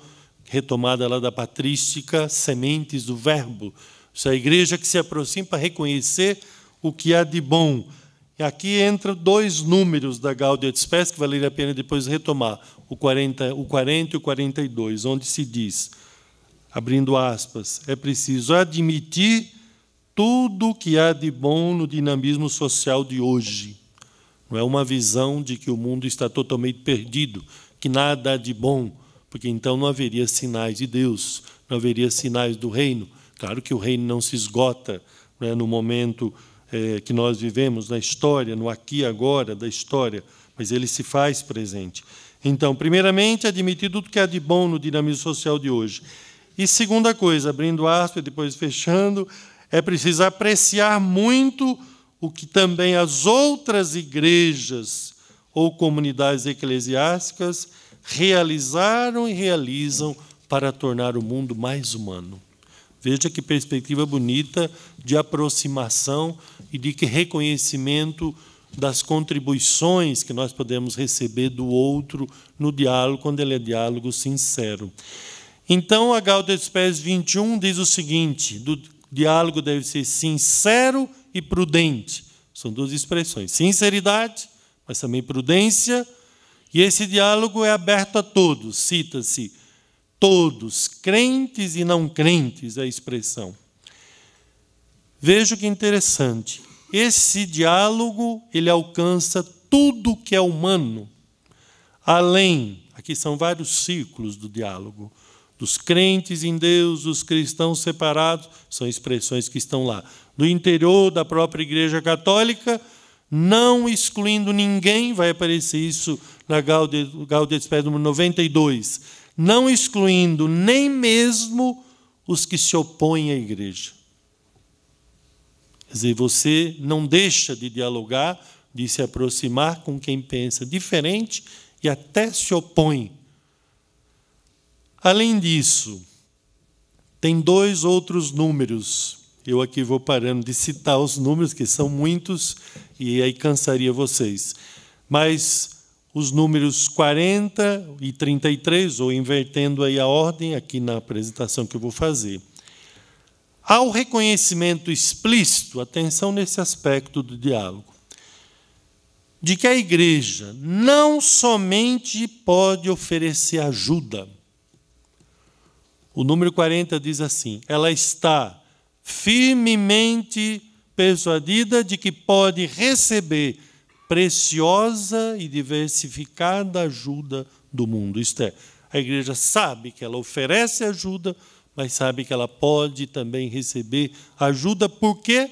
[SPEAKER 6] retomada lá da patrística, sementes do verbo. Isso é a igreja que se aproxima para reconhecer o que há de bom. E aqui entram dois números da Gaudia de Spes, que valeria a pena depois retomar, o 40, o 40 e o 42, onde se diz, abrindo aspas, é preciso admitir tudo o que há de bom no dinamismo social de hoje. Não é uma visão de que o mundo está totalmente perdido, que nada há de bom, porque então não haveria sinais de Deus, não haveria sinais do reino. Claro que o reino não se esgota não é, no momento é, que nós vivemos, na história, no aqui e agora da história, mas ele se faz presente. Então, primeiramente, admitir tudo que há de bom no dinamismo social de hoje. E segunda coisa, abrindo aspas e depois fechando, é preciso apreciar muito o que também as outras igrejas ou comunidades eclesiásticas realizaram e realizam para tornar o mundo mais humano. Veja que perspectiva bonita de aproximação e de que reconhecimento das contribuições que nós podemos receber do outro no diálogo, quando ele é diálogo sincero. Então, a Gaudet Spes 21 diz o seguinte, do, diálogo deve ser sincero e prudente. São duas expressões: sinceridade, mas também prudência. E esse diálogo é aberto a todos. Cita-se todos, crentes e não crentes, é a expressão. Veja que interessante. Esse diálogo ele alcança tudo que é humano, além. Aqui são vários ciclos do diálogo dos crentes em Deus, dos cristãos separados, são expressões que estão lá. Do interior da própria Igreja Católica, não excluindo ninguém, vai aparecer isso na Gaudia Spes número 92, não excluindo nem mesmo os que se opõem à igreja. Quer dizer, você não deixa de dialogar, de se aproximar com quem pensa diferente e até se opõe Além disso, tem dois outros números. Eu aqui vou parando de citar os números, que são muitos, e aí cansaria vocês. Mas os números 40 e 33, ou invertendo aí a ordem, aqui na apresentação que eu vou fazer. há o reconhecimento explícito, atenção nesse aspecto do diálogo, de que a igreja não somente pode oferecer ajuda, o número 40 diz assim: ela está firmemente persuadida de que pode receber preciosa e diversificada ajuda do mundo. Isto é, a igreja sabe que ela oferece ajuda, mas sabe que ela pode também receber ajuda, por quê?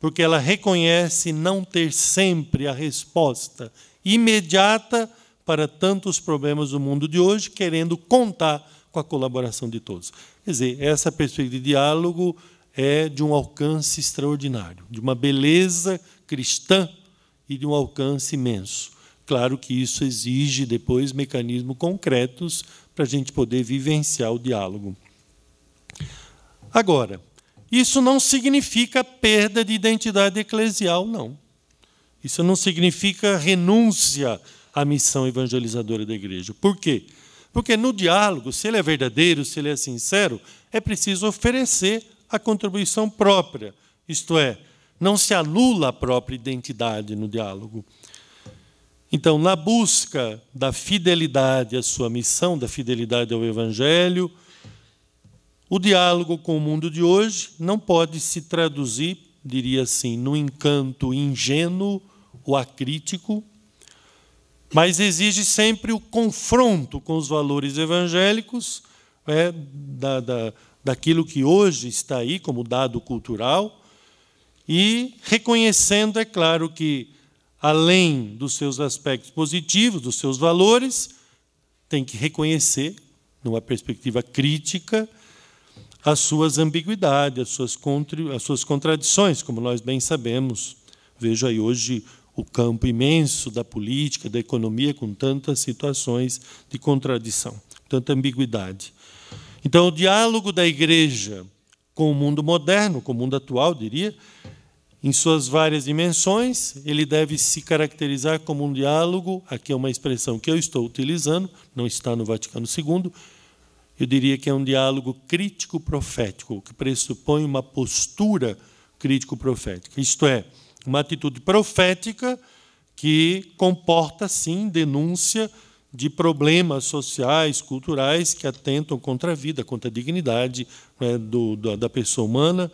[SPEAKER 6] Porque ela reconhece não ter sempre a resposta imediata para tantos problemas do mundo de hoje, querendo contar com a colaboração de todos. Quer dizer, essa perspectiva de diálogo é de um alcance extraordinário, de uma beleza cristã e de um alcance imenso. Claro que isso exige depois mecanismos concretos para a gente poder vivenciar o diálogo. Agora, isso não significa perda de identidade eclesial, não. Isso não significa renúncia à missão evangelizadora da igreja. Por quê? Porque porque no diálogo, se ele é verdadeiro, se ele é sincero, é preciso oferecer a contribuição própria, isto é, não se anula a própria identidade no diálogo. Então, na busca da fidelidade à sua missão, da fidelidade ao Evangelho, o diálogo com o mundo de hoje não pode se traduzir, diria assim, num encanto ingênuo ou acrítico, mas exige sempre o confronto com os valores evangélicos é, da, da, daquilo que hoje está aí como dado cultural e reconhecendo, é claro, que além dos seus aspectos positivos, dos seus valores, tem que reconhecer, numa perspectiva crítica, as suas ambiguidades, as suas, contra, as suas contradições, como nós bem sabemos. Vejo aí hoje o campo imenso da política, da economia, com tantas situações de contradição, tanta ambiguidade. Então, o diálogo da igreja com o mundo moderno, com o mundo atual, diria, em suas várias dimensões, ele deve se caracterizar como um diálogo, aqui é uma expressão que eu estou utilizando, não está no Vaticano II, eu diria que é um diálogo crítico-profético, que pressupõe uma postura crítico-profética. Isto é, uma atitude profética que comporta, sim, denúncia de problemas sociais, culturais que atentam contra a vida, contra a dignidade né, do, da pessoa humana.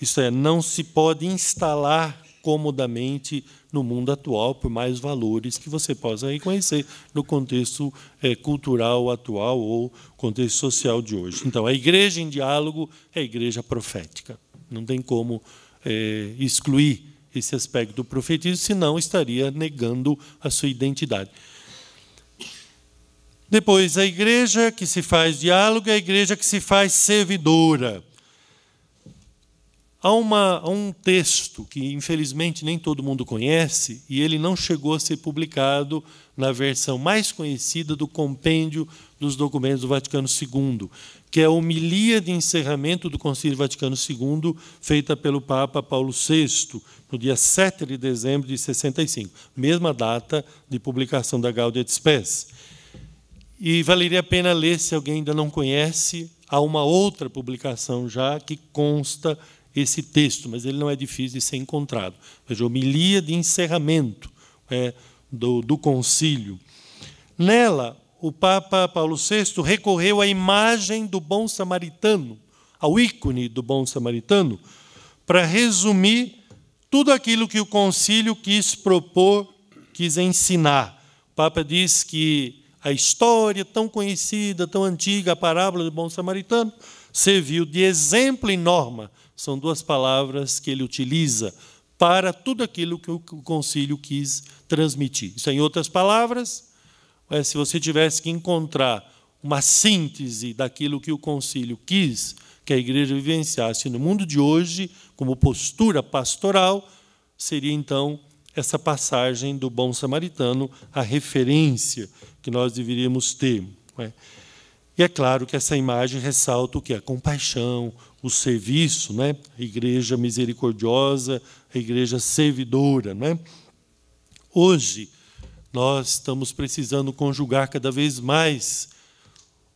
[SPEAKER 6] Isso é, não se pode instalar comodamente no mundo atual, por mais valores que você possa reconhecer no contexto é, cultural atual ou contexto social de hoje. Então, a igreja em diálogo é a igreja profética. Não tem como é, excluir esse aspecto do profetismo, senão estaria negando a sua identidade. Depois, a igreja que se faz diálogo é a igreja que se faz servidora. Há, uma, um texto que, infelizmente, nem todo mundo conhece, e ele não chegou a ser publicado na versão mais conhecida do compêndio dos documentos do Vaticano II, que é a homilia de encerramento do Concílio Vaticano II, feita pelo Papa Paulo VI, no dia 7 de dezembro de 65, mesma data de publicação da de Spes. E valeria a pena ler, se alguém ainda não conhece, há uma outra publicação já que consta esse texto, mas ele não é difícil de ser encontrado. Veja, homilia de encerramento é, do, do concílio. Nela, o Papa Paulo VI recorreu à imagem do bom samaritano, ao ícone do bom samaritano, para resumir tudo aquilo que o concílio quis propor, quis ensinar. O Papa diz que a história tão conhecida, tão antiga, a parábola do bom samaritano, serviu de exemplo e norma são duas palavras que ele utiliza para tudo aquilo que o concílio quis transmitir. Isso, é, em outras palavras, é se você tivesse que encontrar uma síntese daquilo que o concílio quis que a igreja vivenciasse no mundo de hoje, como postura pastoral, seria então essa passagem do bom samaritano, a referência que nós deveríamos ter. É? E é claro que essa imagem ressalta o que? A compaixão, o serviço, né? a igreja misericordiosa, a igreja servidora. Né? Hoje, nós estamos precisando conjugar cada vez mais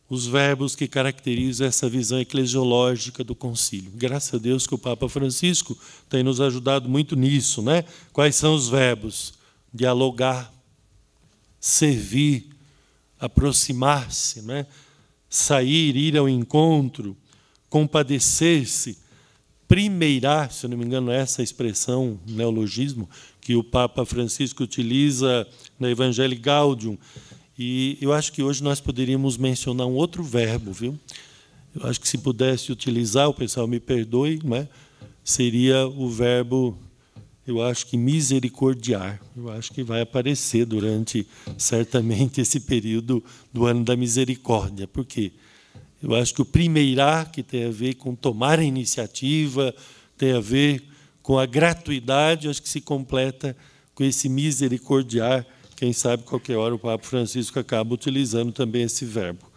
[SPEAKER 6] os verbos que caracterizam essa visão eclesiológica do concílio. Graças a Deus que o Papa Francisco tem nos ajudado muito nisso. Né? Quais são os verbos? Dialogar, servir, aproximar-se, né? sair, ir ao encontro, compadecer-se, primeirar, se eu não me engano, é essa expressão, neologismo, que o Papa Francisco utiliza na Evangelii Gaudium. E eu acho que hoje nós poderíamos mencionar um outro verbo, viu? Eu acho que se pudesse utilizar, o pessoal me perdoe, né? seria o verbo, eu acho que misericordiar. Eu acho que vai aparecer durante, certamente, esse período do ano da misericórdia. Por quê? Porque eu acho que o primeirar, que tem a ver com tomar a iniciativa, tem a ver com a gratuidade, acho que se completa com esse misericordiar. Quem sabe, qualquer hora, o Papa Francisco acaba utilizando também esse verbo.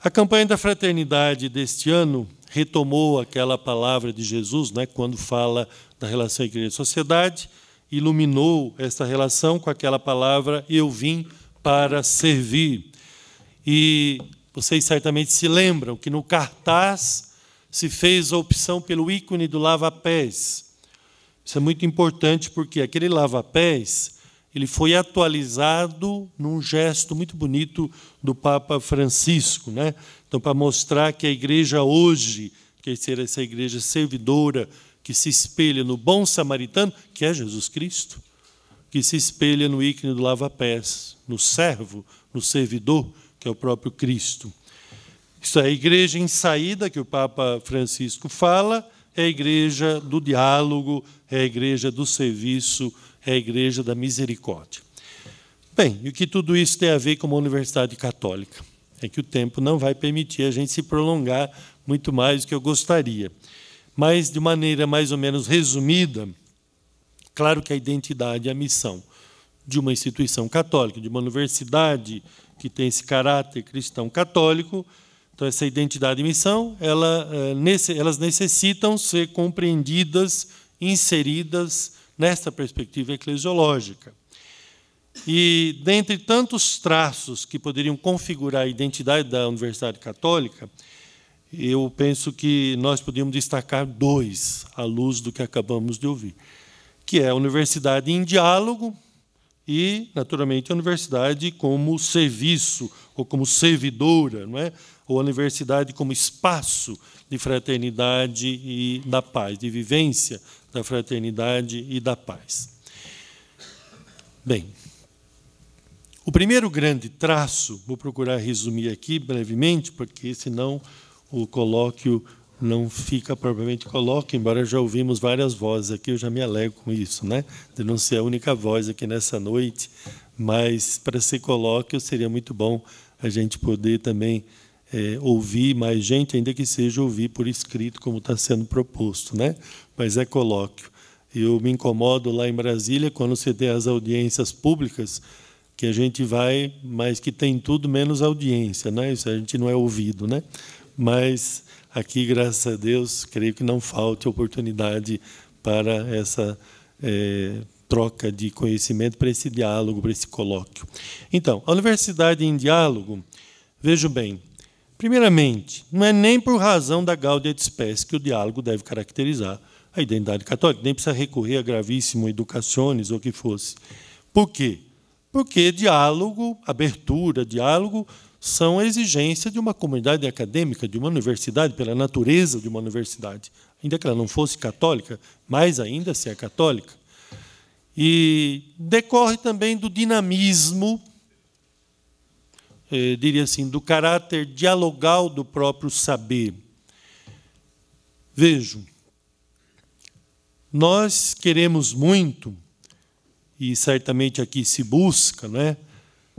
[SPEAKER 6] A campanha da fraternidade deste ano retomou aquela palavra de Jesus, né, quando fala da relação igreja-sociedade, iluminou essa relação com aquela palavra: eu vim para servir. E vocês certamente se lembram que no cartaz se fez a opção pelo ícone do lava-pés. Isso é muito importante porque aquele lava-pés ele foi atualizado num gesto muito bonito do Papa Francisco, né? Então para mostrar que a igreja hoje quer ser essa igreja servidora que se espelha no bom samaritano, que é Jesus Cristo, que se espelha no ícone do lava-pés, no servo, no servidor que é o próprio Cristo. Isso é a igreja em saída que o Papa Francisco fala, é a igreja do diálogo, é a igreja do serviço, é a igreja da misericórdia. Bem, e o que tudo isso tem a ver com uma universidade católica? É que o tempo não vai permitir a gente se prolongar muito mais do que eu gostaria. Mas, de maneira mais ou menos resumida, claro que a identidade e é a missão de uma instituição católica, de uma universidade que tem esse caráter cristão católico, então essa identidade e missão, ela, eh, elas necessitam ser compreendidas, inseridas nesta perspectiva eclesiológica. E dentre tantos traços que poderiam configurar a identidade da Universidade Católica, eu penso que nós podíamos destacar dois à luz do que acabamos de ouvir, que é a universidade em diálogo, e, naturalmente, a universidade como serviço ou como servidora, não é? ou a universidade como espaço de fraternidade e da paz, de vivência da fraternidade e da paz. Bem, o primeiro grande traço, vou procurar resumir aqui brevemente, porque senão o colóquio não fica propriamente coloque, embora já ouvimos várias vozes aqui, eu já me alegro com isso, né? de não ser a única voz aqui nessa noite, mas para ser colóquio seria muito bom a gente poder também é, ouvir mais gente, ainda que seja ouvir por escrito, como está sendo proposto, né? mas é colóquio. Eu me incomodo lá em Brasília quando você tem as audiências públicas, que a gente vai, mas que tem tudo menos audiência, né? Isso a gente não é ouvido, né? Mas aqui, graças a Deus, creio que não falte oportunidade para essa é, troca de conhecimento, para esse diálogo, para esse colóquio. Então, a Universidade em Diálogo, vejo bem, primeiramente, não é nem por razão da Gaudia de espécie que o diálogo deve caracterizar a identidade católica, nem precisa recorrer a gravíssimo educaciones ou o que fosse. Por quê? Porque diálogo, abertura, diálogo são a exigência de uma comunidade acadêmica, de uma universidade, pela natureza de uma universidade, ainda que ela não fosse católica, mais ainda se é católica. E decorre também do dinamismo, eh, diria assim, do caráter dialogal do próprio saber. Vejo, nós queremos muito, e certamente aqui se busca, não é?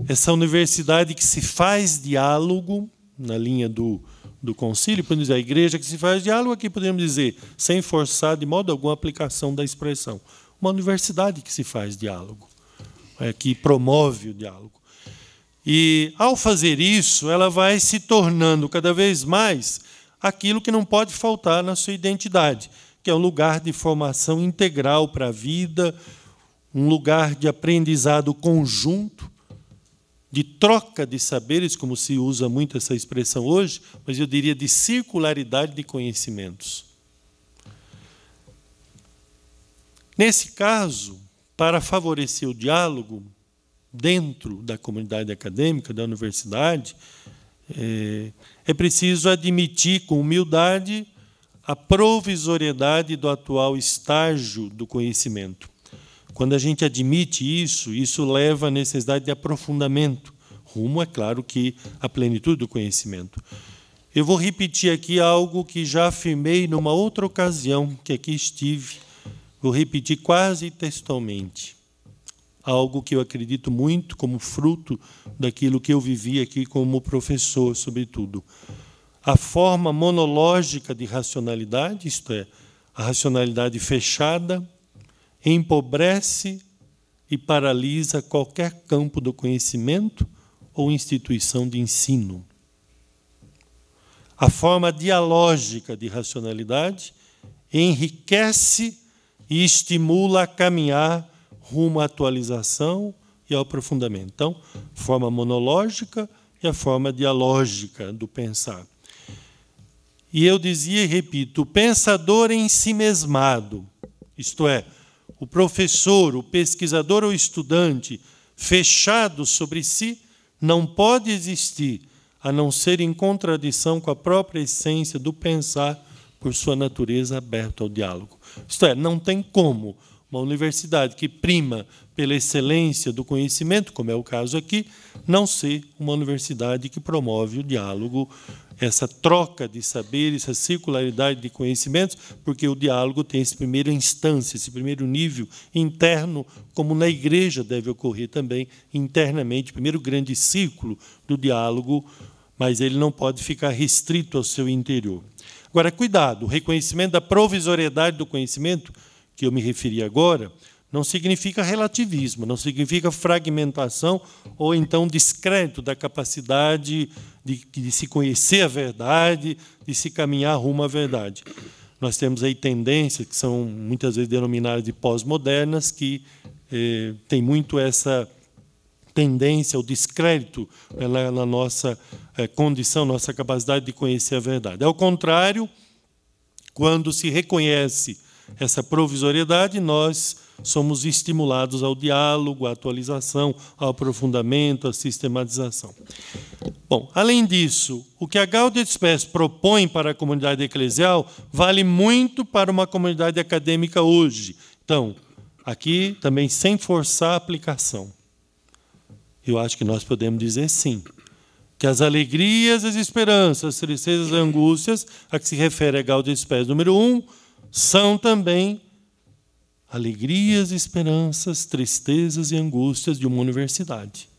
[SPEAKER 6] essa universidade que se faz diálogo, na linha do, do concílio, podemos dizer a igreja que se faz diálogo, aqui podemos dizer, sem forçar de modo algum a aplicação da expressão, uma universidade que se faz diálogo, é, que promove o diálogo. E, ao fazer isso, ela vai se tornando cada vez mais aquilo que não pode faltar na sua identidade, que é um lugar de formação integral para a vida, um lugar de aprendizado conjunto, de troca de saberes, como se usa muito essa expressão hoje, mas eu diria de circularidade de conhecimentos. Nesse caso, para favorecer o diálogo dentro da comunidade acadêmica, da universidade, é, é preciso admitir com humildade a provisoriedade do atual estágio do conhecimento. Quando a gente admite isso, isso leva à necessidade de aprofundamento, rumo, é claro, que à plenitude do conhecimento. Eu vou repetir aqui algo que já afirmei numa outra ocasião que aqui estive. Vou repetir quase textualmente. Algo que eu acredito muito como fruto daquilo que eu vivi aqui como professor, sobretudo. A forma monológica de racionalidade, isto é, a racionalidade fechada, empobrece e paralisa qualquer campo do conhecimento ou instituição de ensino. A forma dialógica de racionalidade enriquece e estimula a caminhar rumo à atualização e ao aprofundamento. Então, forma monológica e a forma dialógica do pensar. E eu dizia e repito, o pensador em si mesmado, isto é, o professor, o pesquisador ou estudante fechado sobre si não pode existir a não ser em contradição com a própria essência do pensar por sua natureza aberta ao diálogo. Isto é, não tem como uma universidade que prima pela excelência do conhecimento, como é o caso aqui, não ser uma universidade que promove o diálogo essa troca de saberes, essa circularidade de conhecimentos, porque o diálogo tem esse primeiro instância, esse primeiro nível interno, como na igreja deve ocorrer também internamente, primeiro grande ciclo do diálogo, mas ele não pode ficar restrito ao seu interior. Agora, cuidado, o reconhecimento da provisoriedade do conhecimento, que eu me referi agora, não significa relativismo, não significa fragmentação ou então descrédito da capacidade de, de, se conhecer a verdade, de se caminhar rumo à verdade. Nós temos aí tendências que são muitas vezes denominadas de pós-modernas, que eh, tem muito essa tendência ao descrédito na, na nossa eh, condição, nossa capacidade de conhecer a verdade. Ao contrário, quando se reconhece essa provisoriedade, nós somos estimulados ao diálogo, à atualização, ao aprofundamento, à sistematização. Bom, além disso, o que a Gaudia Spes propõe para a comunidade eclesial vale muito para uma comunidade acadêmica hoje. Então, aqui também sem forçar a aplicação. Eu acho que nós podemos dizer sim que as alegrias, as esperanças, as tristezas, as angústias, a que se refere a Gaudium Spes número 1, um, são também alegrias, esperanças, tristezas e angústias de uma universidade.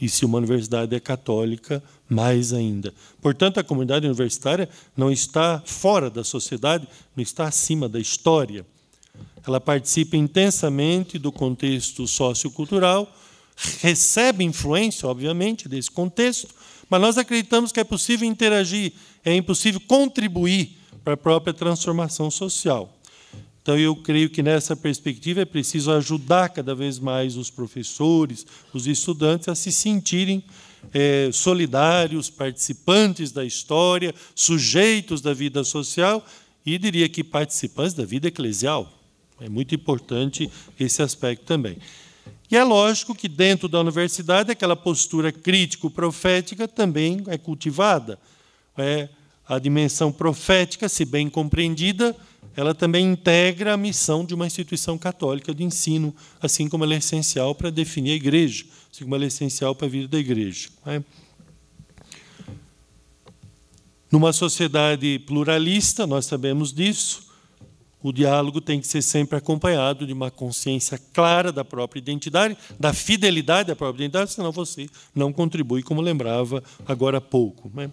[SPEAKER 6] E se uma universidade é católica, mais ainda. Portanto, a comunidade universitária não está fora da sociedade, não está acima da história. Ela participa intensamente do contexto sociocultural, recebe influência, obviamente, desse contexto, mas nós acreditamos que é possível interagir, é impossível contribuir para a própria transformação social. Então, eu creio que nessa perspectiva é preciso ajudar cada vez mais os professores, os estudantes a se sentirem é, solidários, participantes da história, sujeitos da vida social e diria que participantes da vida eclesial. É muito importante esse aspecto também. E é lógico que dentro da universidade aquela postura crítico-profética também é cultivada. É, a dimensão profética, se bem compreendida, ela também integra a missão de uma instituição católica do ensino, assim como ela é essencial para definir a igreja, assim como ela é essencial para a vida da igreja. É? Numa sociedade pluralista, nós sabemos disso, o diálogo tem que ser sempre acompanhado de uma consciência clara da própria identidade, da fidelidade à própria identidade, senão você não contribui, como lembrava agora há pouco. Não é?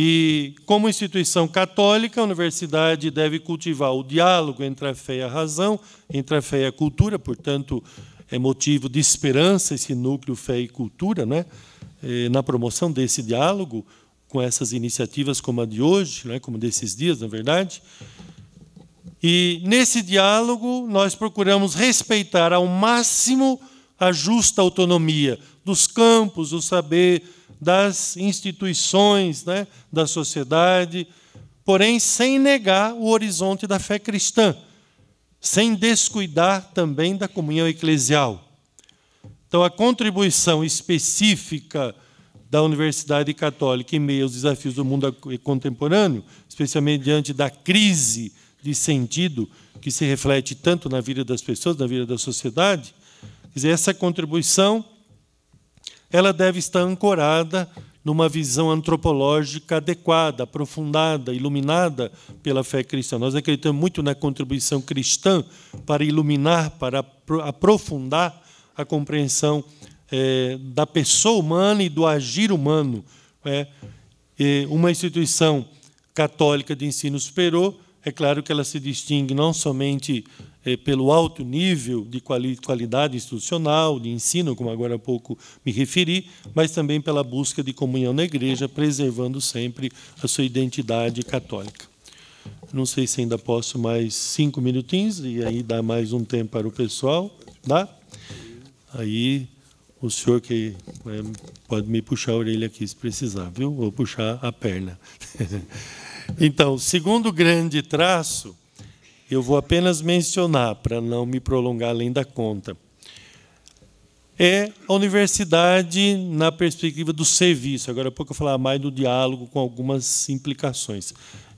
[SPEAKER 6] E, como instituição católica, a universidade deve cultivar o diálogo entre a fé e a razão, entre a fé e a cultura, portanto, é motivo de esperança esse núcleo fé e cultura, né? É, na promoção desse diálogo, com essas iniciativas como a de hoje, né? como desses dias, na verdade. E, nesse diálogo, nós procuramos respeitar ao máximo a justa autonomia dos campos, do saber, das instituições, né, da sociedade, porém sem negar o horizonte da fé cristã, sem descuidar também da comunhão eclesial. Então, a contribuição específica da Universidade Católica em meio aos desafios do mundo contemporâneo, especialmente diante da crise de sentido que se reflete tanto na vida das pessoas, na vida da sociedade, quer dizer, essa contribuição ela deve estar ancorada numa visão antropológica adequada, aprofundada, iluminada pela fé cristã. Nós acreditamos muito na contribuição cristã para iluminar, para aprofundar a compreensão é, da pessoa humana e do agir humano. É, uma instituição católica de ensino superior, é claro que ela se distingue não somente eh, pelo alto nível de qualidade institucional, de ensino, como agora há pouco me referi, mas também pela busca de comunhão na igreja, preservando sempre a sua identidade católica. Não sei se ainda posso mais cinco minutinhos, e aí dá mais um tempo para o pessoal. Dá? Aí o senhor que eh, pode me puxar a orelha aqui se precisar, viu? Vou puxar a perna. <laughs> então, segundo grande traço eu vou apenas mencionar, para não me prolongar além da conta. É a universidade na perspectiva do serviço. Agora pouco eu falar mais do diálogo com algumas implicações.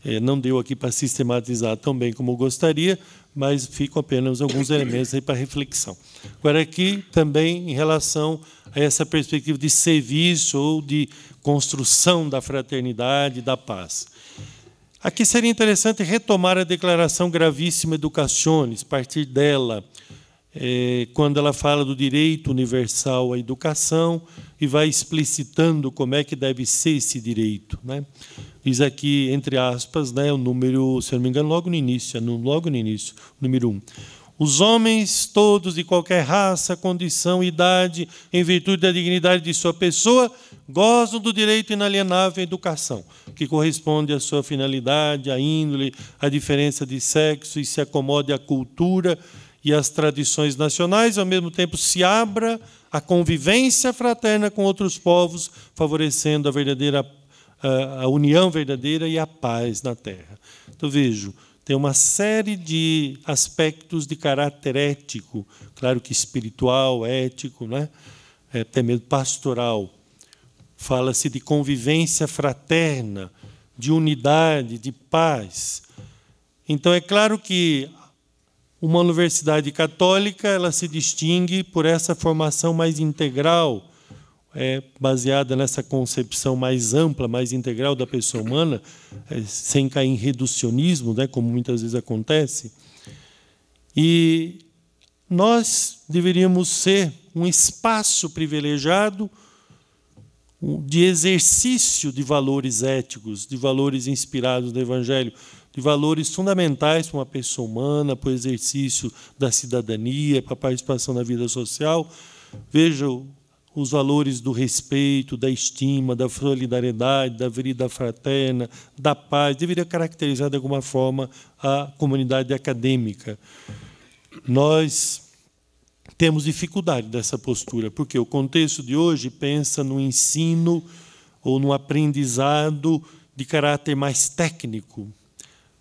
[SPEAKER 6] É, não deu aqui para sistematizar tão bem como eu gostaria, mas ficam apenas alguns elementos aí para reflexão. Agora, aqui também em relação a essa perspectiva de serviço ou de construção da fraternidade, da paz. Aqui seria interessante retomar a declaração gravíssima Educaciones, partir dela, é, quando ela fala do direito universal à educação e vai explicitando como é que deve ser esse direito. Né? Diz aqui, entre aspas, né, o número, se não me engano, logo no início, é logo no início, número 1. Um. Os homens todos de qualquer raça, condição, idade, em virtude da dignidade de sua pessoa, gozam do direito inalienável à educação, que corresponde à sua finalidade, à índole, à diferença de sexo e se acomode à cultura e às tradições nacionais, ao mesmo tempo se abra à convivência fraterna com outros povos, favorecendo a verdadeira a, a união verdadeira e a paz na terra. Então vejo, tem uma série de aspectos de caráter ético, claro que espiritual, ético, né? É, até mesmo pastoral, fala-se de convivência fraterna, de unidade, de paz. Então é claro que uma universidade católica ela se distingue por essa formação mais integral, é baseada nessa concepção mais ampla, mais integral da pessoa humana, é, sem cair em reducionismo, né, como muitas vezes acontece. E nós deveríamos ser um espaço privilegiado de exercício de valores éticos, de valores inspirados no Evangelho, de valores fundamentais para uma pessoa humana, para o exercício da cidadania, para a participação na vida social. vejam os valores do respeito, da estima, da solidariedade, da vida fraterna, da paz, deveria caracterizar de alguma forma a comunidade acadêmica. Nós temos dificuldade dessa postura, porque o contexto de hoje pensa no ensino ou no aprendizado de caráter mais técnico,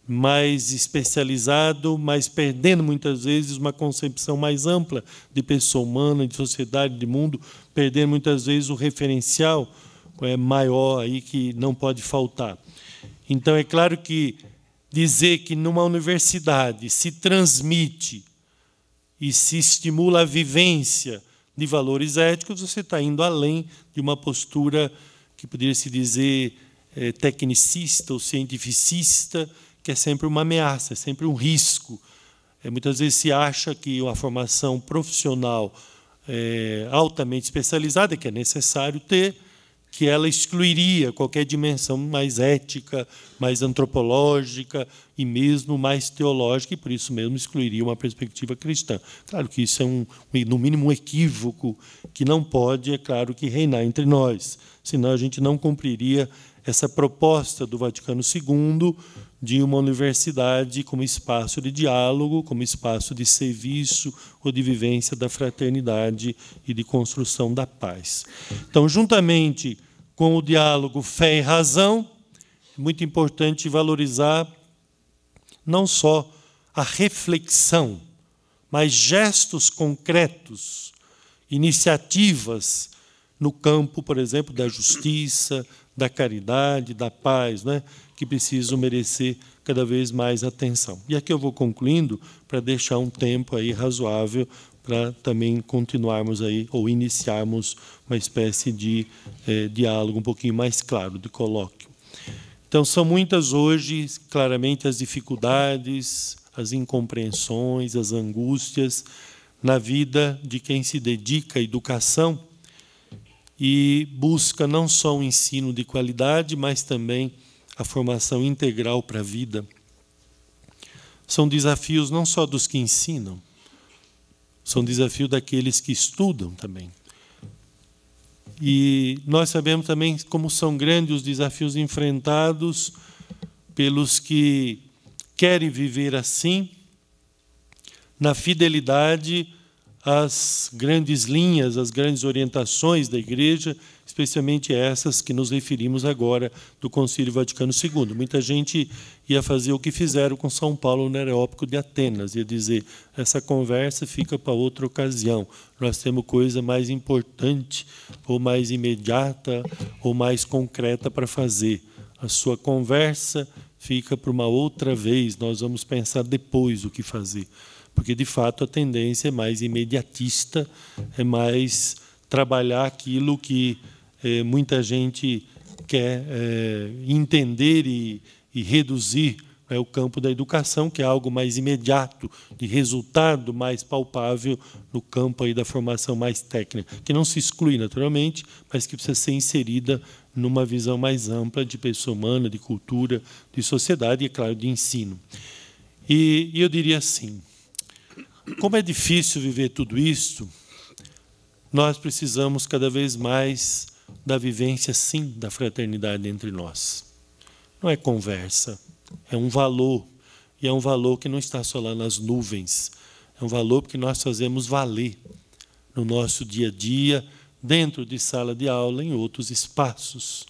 [SPEAKER 6] mais especializado, mas perdendo muitas vezes uma concepção mais ampla de pessoa humana, de sociedade, de mundo, perdendo muitas vezes o referencial é, maior aí que não pode faltar. Então é claro que dizer que numa universidade se transmite e se estimula a vivência de valores éticos, você está indo além de uma postura que poderia se dizer é, tecnicista ou cientificista, que é sempre uma ameaça, é sempre um risco. É, muitas vezes se acha que uma formação profissional é, altamente especializada, que é necessário ter, que ela excluiria qualquer dimensão mais ética, mais antropológica e mesmo mais teológica, e por isso mesmo excluiria uma perspectiva cristã. Claro que isso é, um, no mínimo, um equívoco que não pode, é claro, que reinar entre nós, senão a gente não cumpriria essa proposta do Vaticano II de uma universidade como espaço de diálogo, como espaço de serviço ou de vivência da fraternidade e de construção da paz. Então, juntamente com o diálogo fé e razão, é muito importante valorizar não só a reflexão, mas gestos concretos, iniciativas no campo, por exemplo, da justiça, da caridade, da paz, né? que precisam merecer cada vez mais atenção. E aqui eu vou concluindo para deixar um tempo aí razoável para também continuarmos aí ou iniciarmos uma espécie de eh, diálogo um pouquinho mais claro, de colóquio. Então, são muitas hoje, claramente, as dificuldades, as incompreensões, as angústias na vida de quem se dedica à educação e busca não só um ensino de qualidade, mas também a formação integral para a vida, são desafios não só dos que ensinam, são desafios daqueles que estudam também. E nós sabemos também como são grandes os desafios enfrentados pelos que querem viver assim, na fidelidade às grandes linhas, às grandes orientações da igreja especialmente essas que nos referimos agora do Concílio Vaticano II. Muita gente ia fazer o que fizeram com São Paulo no Aerópico de Atenas, ia dizer, essa conversa fica para outra ocasião, nós temos coisa mais importante, ou mais imediata, ou mais concreta para fazer. A sua conversa fica para uma outra vez, nós vamos pensar depois o que fazer. Porque, de fato, a tendência é mais imediatista, é mais trabalhar aquilo que é, muita gente quer é, entender e, e reduzir é o campo da educação, que é algo mais imediato, de resultado mais palpável no campo aí da formação mais técnica, que não se exclui naturalmente, mas que precisa ser inserida numa visão mais ampla de pessoa humana, de cultura, de sociedade e, é claro, de ensino. E, e eu diria assim, como é difícil viver tudo isso, nós precisamos cada vez mais da vivência, sim, da fraternidade entre nós. Não é conversa, é um valor. E é um valor que não está só lá nas nuvens, é um valor que nós fazemos valer no nosso dia a dia, dentro de sala de aula, em outros espaços.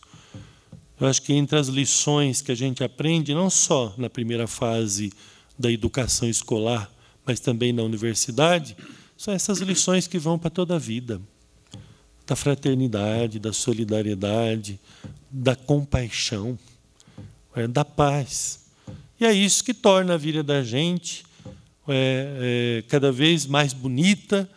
[SPEAKER 6] Eu acho que entre as lições que a gente aprende, não só na primeira fase da educação escolar, mas também na universidade, são essas lições que vão para toda a vida da fraternidade, da solidariedade, da compaixão, é, da paz. E é isso que torna a vida da gente é, é, cada vez mais bonita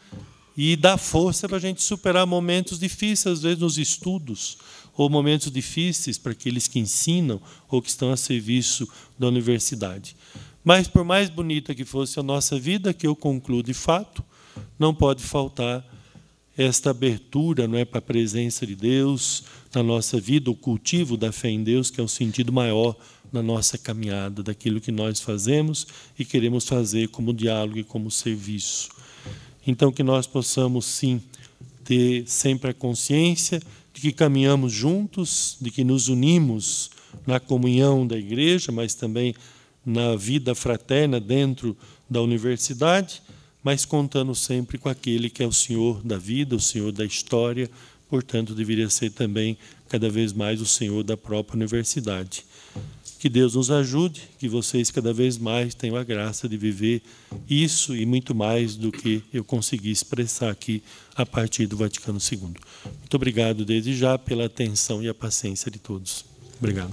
[SPEAKER 6] e dá força para a gente superar momentos difíceis, às vezes nos estudos, ou momentos difíceis para aqueles que ensinam ou que estão a serviço da universidade. Mas, por mais bonita que fosse a nossa vida, que eu concluo de fato, não pode faltar esta abertura não é para a presença de Deus na nossa vida, o cultivo da fé em Deus, que é o sentido maior na nossa caminhada, daquilo que nós fazemos e queremos fazer como diálogo e como serviço. Então, que nós possamos, sim, ter sempre a consciência de que caminhamos juntos, de que nos unimos na comunhão da igreja, mas também na vida fraterna dentro da universidade mas contando sempre com aquele que é o Senhor da vida, o Senhor da história, portanto, deveria ser também cada vez mais o Senhor da própria universidade. Que Deus nos ajude, que vocês cada vez mais tenham a graça de viver isso e muito mais do que eu consegui expressar aqui a partir do Vaticano II. Muito obrigado desde já pela atenção e a paciência de todos. Obrigado.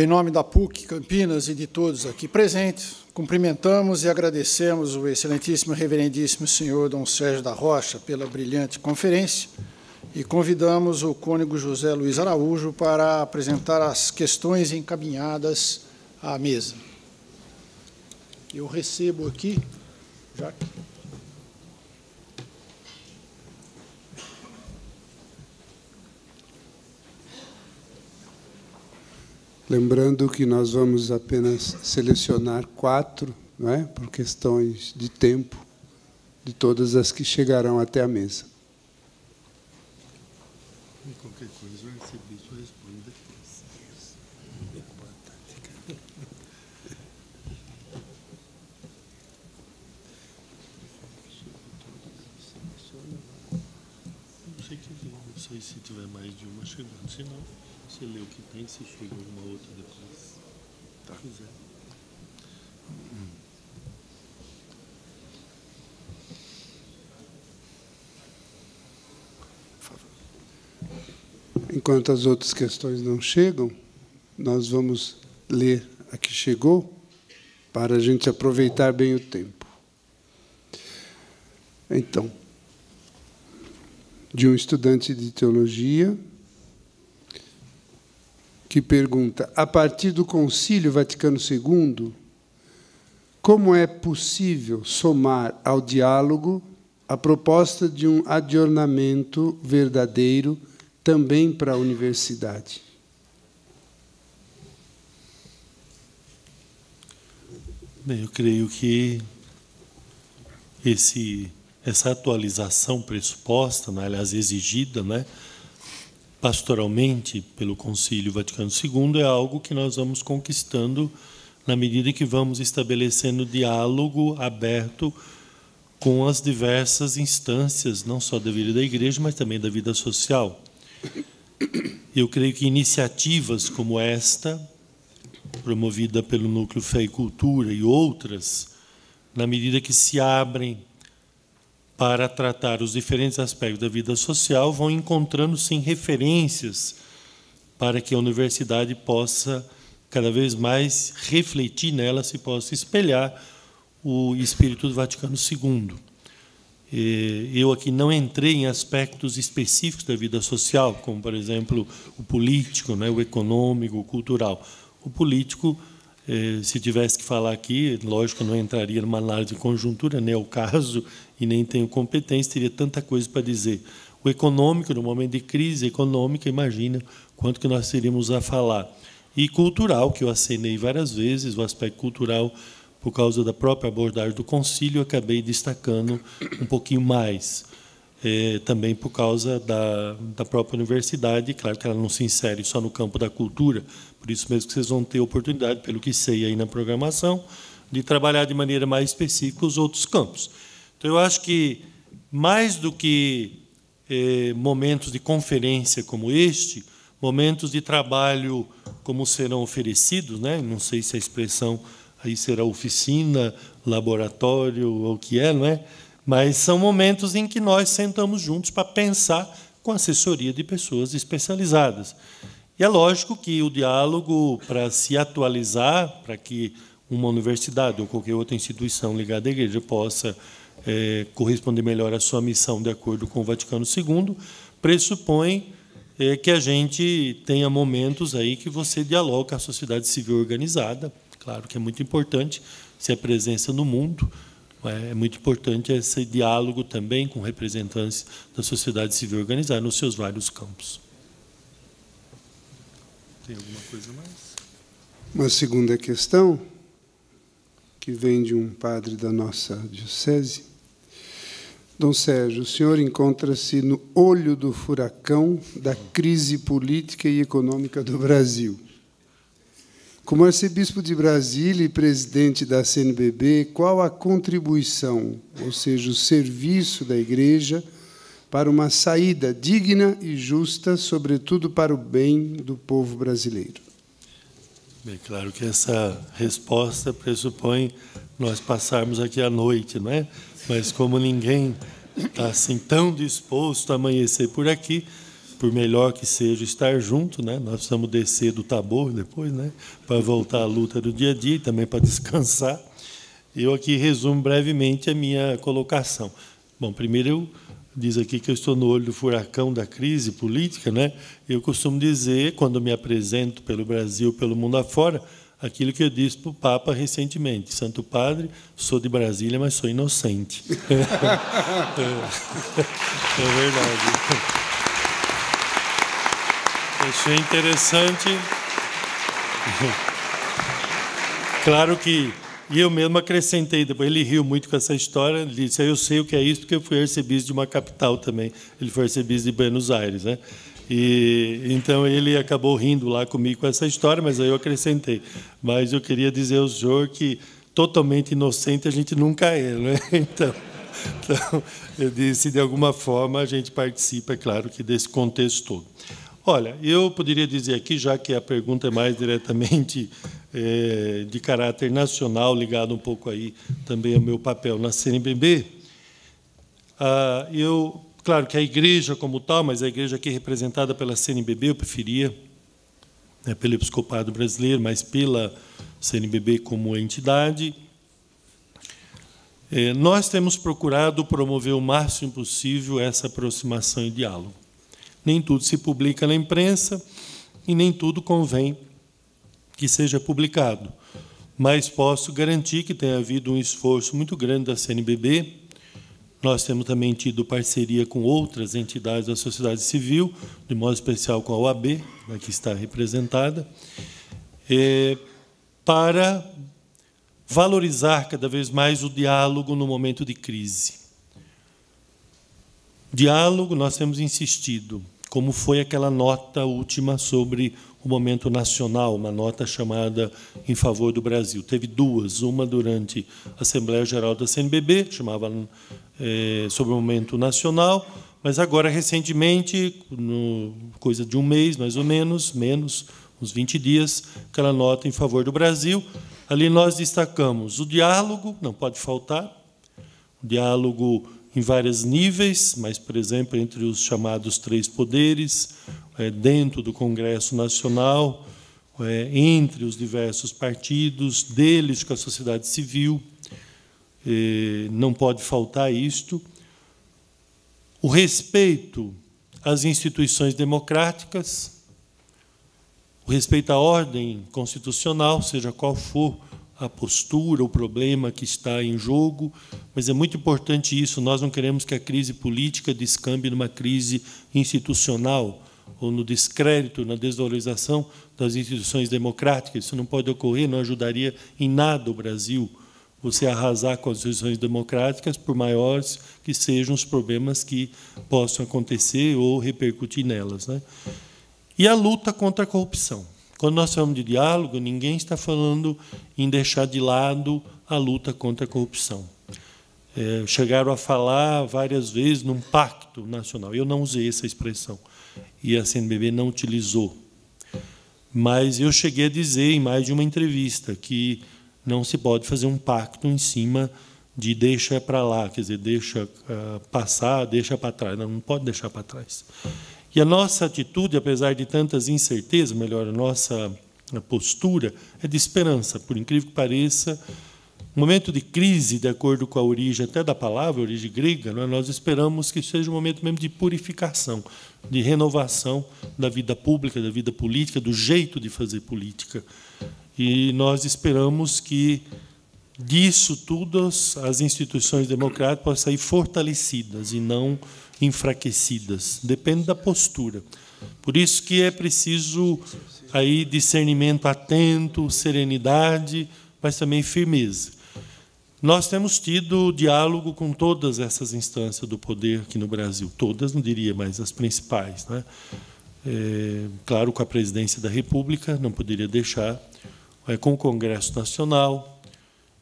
[SPEAKER 2] Em nome da PUC Campinas e de todos aqui presentes, cumprimentamos e agradecemos o excelentíssimo reverendíssimo senhor Dom Sérgio da Rocha pela brilhante conferência e convidamos o cônego José Luiz Araújo para apresentar as questões encaminhadas à mesa. Eu recebo aqui, já que
[SPEAKER 5] Lembrando que nós vamos apenas selecionar quatro, não é? por questões de tempo, de todas as que chegarão até a mesa.
[SPEAKER 6] E qualquer coisa, eu recebi sua resposta depois. Não não sei se tiver mais de uma chegando, se não você lê o que tem se chega alguma outra depois.
[SPEAKER 5] Tá. Se quiser. Enquanto as outras questões não chegam, nós vamos ler a que chegou para a gente aproveitar bem o tempo. Então, de um estudante de teologia que pergunta: a partir do Concílio Vaticano II, como é possível somar ao diálogo a proposta de um adornamento verdadeiro também para a universidade?
[SPEAKER 6] Bem, eu creio que esse, essa atualização pressuposta, né, aliás, exigida, né, pastoralmente pelo Concílio Vaticano II é algo que nós vamos conquistando na medida que vamos estabelecendo diálogo aberto com as diversas instâncias, não só da vida da igreja, mas também da vida social. Eu creio que iniciativas como esta, promovida pelo Núcleo Fé e Cultura e outras, na medida que se abrem para tratar os diferentes aspectos da vida social vão encontrando-se referências para que a universidade possa cada vez mais refletir nela, se possa espelhar o espírito do Vaticano II. Eu aqui não entrei em aspectos específicos da vida social, como, por exemplo, o político, né, o econômico, o cultural. O político é, se tivesse que falar aqui, lógico, não entraria numa análise de conjuntura, nem é o caso e nem tenho competência, teria tanta coisa para dizer. O econômico, no momento de crise econômica, imagina quanto que nós teríamos a falar. E cultural, que eu acenei várias vezes, o aspecto cultural, por causa da própria abordagem do concílio, acabei destacando um pouquinho mais. Eh, também por causa da, da própria universidade. Claro que ela não se insere só no campo da cultura, por isso mesmo que vocês vão ter oportunidade, pelo que sei aí na programação, de trabalhar de maneira mais específica os outros campos. Então, eu acho que, mais do que eh, momentos de conferência como este, momentos de trabalho como serão oferecidos, né? não sei se a expressão aí será oficina, laboratório, ou o que é, não é? Mas são momentos em que nós sentamos juntos para pensar com assessoria de pessoas especializadas. E é lógico que o diálogo, para se atualizar, para que uma universidade ou qualquer outra instituição ligada à igreja possa é, corresponder melhor à sua missão de acordo com o Vaticano II, pressupõe é, que a gente tenha momentos aí que você dialoga com a sociedade civil organizada, claro que é muito importante, se a é presença no mundo, é, é muito importante esse diálogo também com representantes da sociedade civil organizada
[SPEAKER 5] nos seus vários campos.
[SPEAKER 6] Tem alguma coisa mais?
[SPEAKER 5] Uma segunda questão, que vem de um padre da nossa diocese. Dom Sérgio, o senhor encontra-se no olho do furacão da crise política e econômica do Brasil como arcebispo de Brasília e presidente da CNBB, qual a contribuição, ou seja, o serviço da Igreja para uma saída digna e justa, sobretudo para o bem do povo brasileiro?
[SPEAKER 6] Bem, claro que essa resposta pressupõe nós passarmos aqui a noite, não é? Mas como ninguém está assim tão disposto a amanhecer por aqui, por melhor que seja estar junto, né? Nós precisamos descer do tabor depois, né? Para voltar à luta do dia a dia e também para descansar. Eu aqui resumo brevemente a minha colocação. Bom, primeiro eu diz aqui que eu estou no olho do furacão da crise política, né? Eu costumo dizer quando me apresento pelo Brasil, pelo mundo afora, aquilo que eu disse para o Papa recentemente. Santo Padre, sou de Brasília, mas sou inocente. <laughs> É, é, é verdade. Isso é interessante. Claro que e eu mesmo acrescentei depois. Ele riu muito com essa história. Ele disse: ah, Eu sei o que é isso, porque eu fui arcebispo de uma capital também. Ele foi arcebispo de Buenos Aires. Né? E, então ele acabou rindo lá comigo com essa história, mas aí eu acrescentei. Mas eu queria dizer ao senhor que totalmente inocente a gente nunca é. Né? <laughs> Então, então, eu disse: de alguma forma a gente participa, é claro, que desse contexto todo. Olha, eu poderia dizer aqui, já que a pergunta é mais diretamente é, de caráter nacional, ligado um pouco aí também ao meu papel na CNBB, ah, eu, claro que a igreja como tal, mas a igreja aqui representada pela CNBB, eu preferia, né, pelo Episcopado Brasileiro, mas pela CNBB como entidade, é, nós temos procurado promover o máximo possível essa aproximação e diálogo nem tudo se publica na imprensa e nem tudo convém que seja publicado. Mas posso garantir que tem havido um esforço muito grande da CNBB. Nós temos também tido parceria com outras entidades da sociedade civil, de modo especial com a OAB, né, que está representada, é, para valorizar cada vez mais o diálogo no momento de crise. Diálogo, nós temos insistido, como foi aquela nota última sobre o momento nacional, uma nota chamada Em Favor do Brasil. Teve duas, uma durante a Assembleia Geral da CNBB, chamava é, sobre o momento nacional, mas agora, recentemente, no, coisa de um mês, mais ou menos, menos, uns 20 dias, aquela nota em favor do Brasil. Ali nós destacamos o diálogo, não pode faltar, o diálogo em vários níveis, mas, por exemplo, entre os chamados três poderes, é, dentro do Congresso Nacional, é, entre os diversos partidos, deles com a sociedade civil, é, não pode faltar isto. O respeito às instituições democráticas, o respeito à ordem constitucional, seja qual for a postura, o problema que está em jogo, mas é muito importante isso. Nós não queremos que a crise política descambe numa crise institucional ou no descrédito, na desvalorização das instituições democráticas. Isso não pode ocorrer, não ajudaria em nada o Brasil você arrasar com as instituições democráticas, por maiores que sejam os problemas que possam acontecer ou repercutir nelas. Né? E a luta contra a corrupção. Quando nós falamos de diálogo, ninguém está falando em deixar de lado a luta contra a corrupção. É, chegaram a falar várias vezes num pacto nacional. Eu não usei essa expressão e a CNBB não utilizou. Mas eu cheguei a dizer em mais de uma entrevista que não se pode fazer um pacto em cima de deixa para lá, quer dizer, deixa ah, passar, deixa para trás. Não, não pode deixar para trás. E a nossa atitude, apesar de tantas incertezas, melhor, a nossa postura é de esperança, por incrível que pareça. Um momento de crise, de acordo com a origem até da palavra, origem grega, é? nós esperamos que seja um momento mesmo de purificação, de renovação da vida pública, da vida política, do jeito de fazer política. E nós esperamos que disso tudo as instituições democráticas possam sair fortalecidas e não enfraquecidas. Depende da postura. Por isso que é preciso aí discernimento atento, serenidade, mas também firmeza. Nós temos tido diálogo com todas essas instâncias do poder aqui no Brasil, todas, não diria, mas as principais. Né? É, claro, com a presidência da República, não poderia deixar, é, com o Congresso Nacional,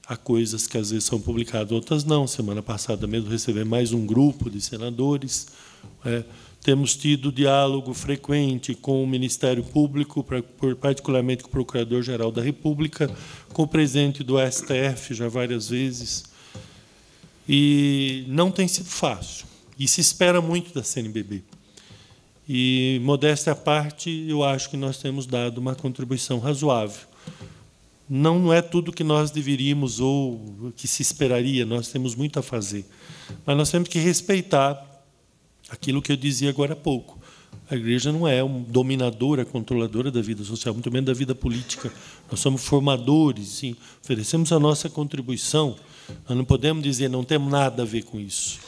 [SPEAKER 6] a coisas que às vezes são publicadas, outras não. Semana passada mesmo recebemos mais um grupo de senadores. É, temos tido diálogo frequente com o Ministério Público, particularmente com o Procurador-Geral da República, com o presidente do STF já várias vezes. E não tem sido fácil. E se espera muito da CNBB. E, modéstia à parte, eu acho que nós temos dado uma contribuição razoável não é tudo que nós deveríamos ou que se esperaria, nós temos muito a fazer. Mas nós temos que respeitar aquilo que eu dizia agora há pouco. A igreja não é um dominadora, controladora da vida social, muito menos da vida política. Nós somos formadores, sim, oferecemos a nossa contribuição. Nós não podemos dizer não temos nada a ver com isso.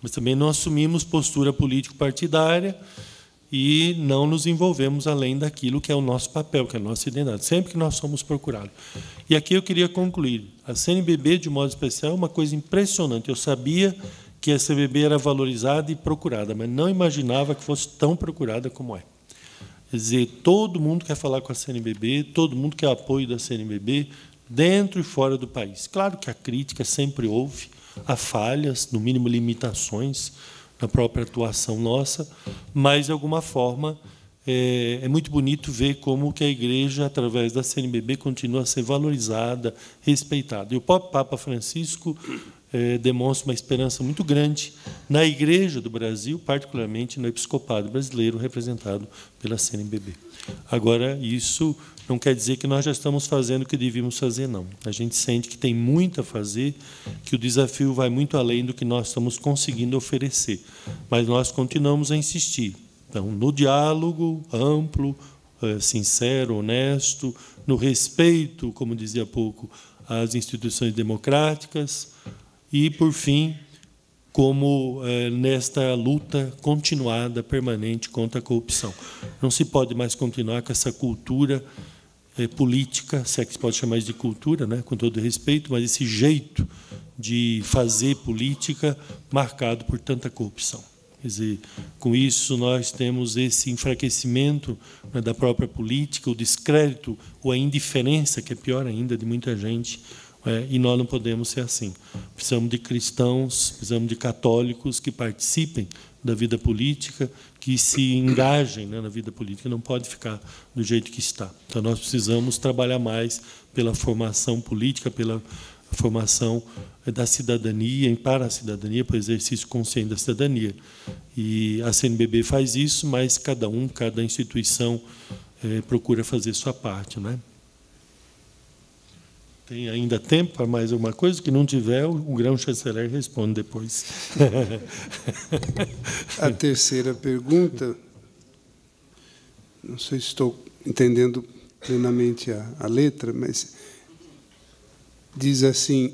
[SPEAKER 6] Mas também não assumimos postura político-partidária e não nos envolvemos além daquilo que é o nosso papel, que é a nossa identidade, sempre que nós somos procurados. E aqui eu queria concluir. A CNBB, de modo especial, é uma coisa impressionante. Eu sabia que a CNBB era valorizada e procurada, mas não imaginava que fosse tão procurada como é. Quer dizer, todo mundo quer falar com a CNBB, todo mundo quer apoio da CNBB, dentro e fora do país. Claro que a crítica sempre houve, há falhas, no mínimo limitações, na própria atuação nossa, mas, de alguma forma, é, é, muito bonito ver como que a igreja, através da CNBB, continua a ser valorizada, respeitada. E o próprio Papa Francisco é, demonstra uma esperança muito grande na igreja do Brasil, particularmente no episcopado brasileiro, representado pela CNBB. Agora, isso não quer dizer que nós já estamos fazendo o que devíamos fazer, não. A gente sente que tem muito a fazer, que o desafio vai muito além do que nós estamos conseguindo oferecer. Mas nós continuamos a insistir. Então, no diálogo amplo, eh, sincero, honesto, no respeito, como dizia há pouco, às instituições democráticas e, por fim, como eh, nesta luta continuada, permanente contra a corrupção. Não se pode mais continuar com essa cultura eh, política, se é que se pode chamar de cultura, né, com todo respeito, mas esse jeito de fazer política marcado por tanta corrupção. Quer dizer, com isso nós temos esse enfraquecimento né, da própria política, o descrédito ou a indiferença, que é pior ainda, de muita gente é, e nós não podemos ser assim. Precisamos de cristãos, precisamos de católicos que participem da vida política, que se engajem né, na vida política, não pode ficar do jeito que está. Então, nós precisamos trabalhar mais pela formação política, pela formação é, da cidadania, em para a cidadania, para o exercício consciente da cidadania. E a CNBB faz isso, mas cada um, cada instituição é, procura fazer sua parte. Né? tem ainda tempo para mais alguma coisa, que não tiver, o grão-chanceler
[SPEAKER 5] responde depois. <laughs> A terceira pergunta, não sei se estou entendendo plenamente a, a letra, mas diz assim: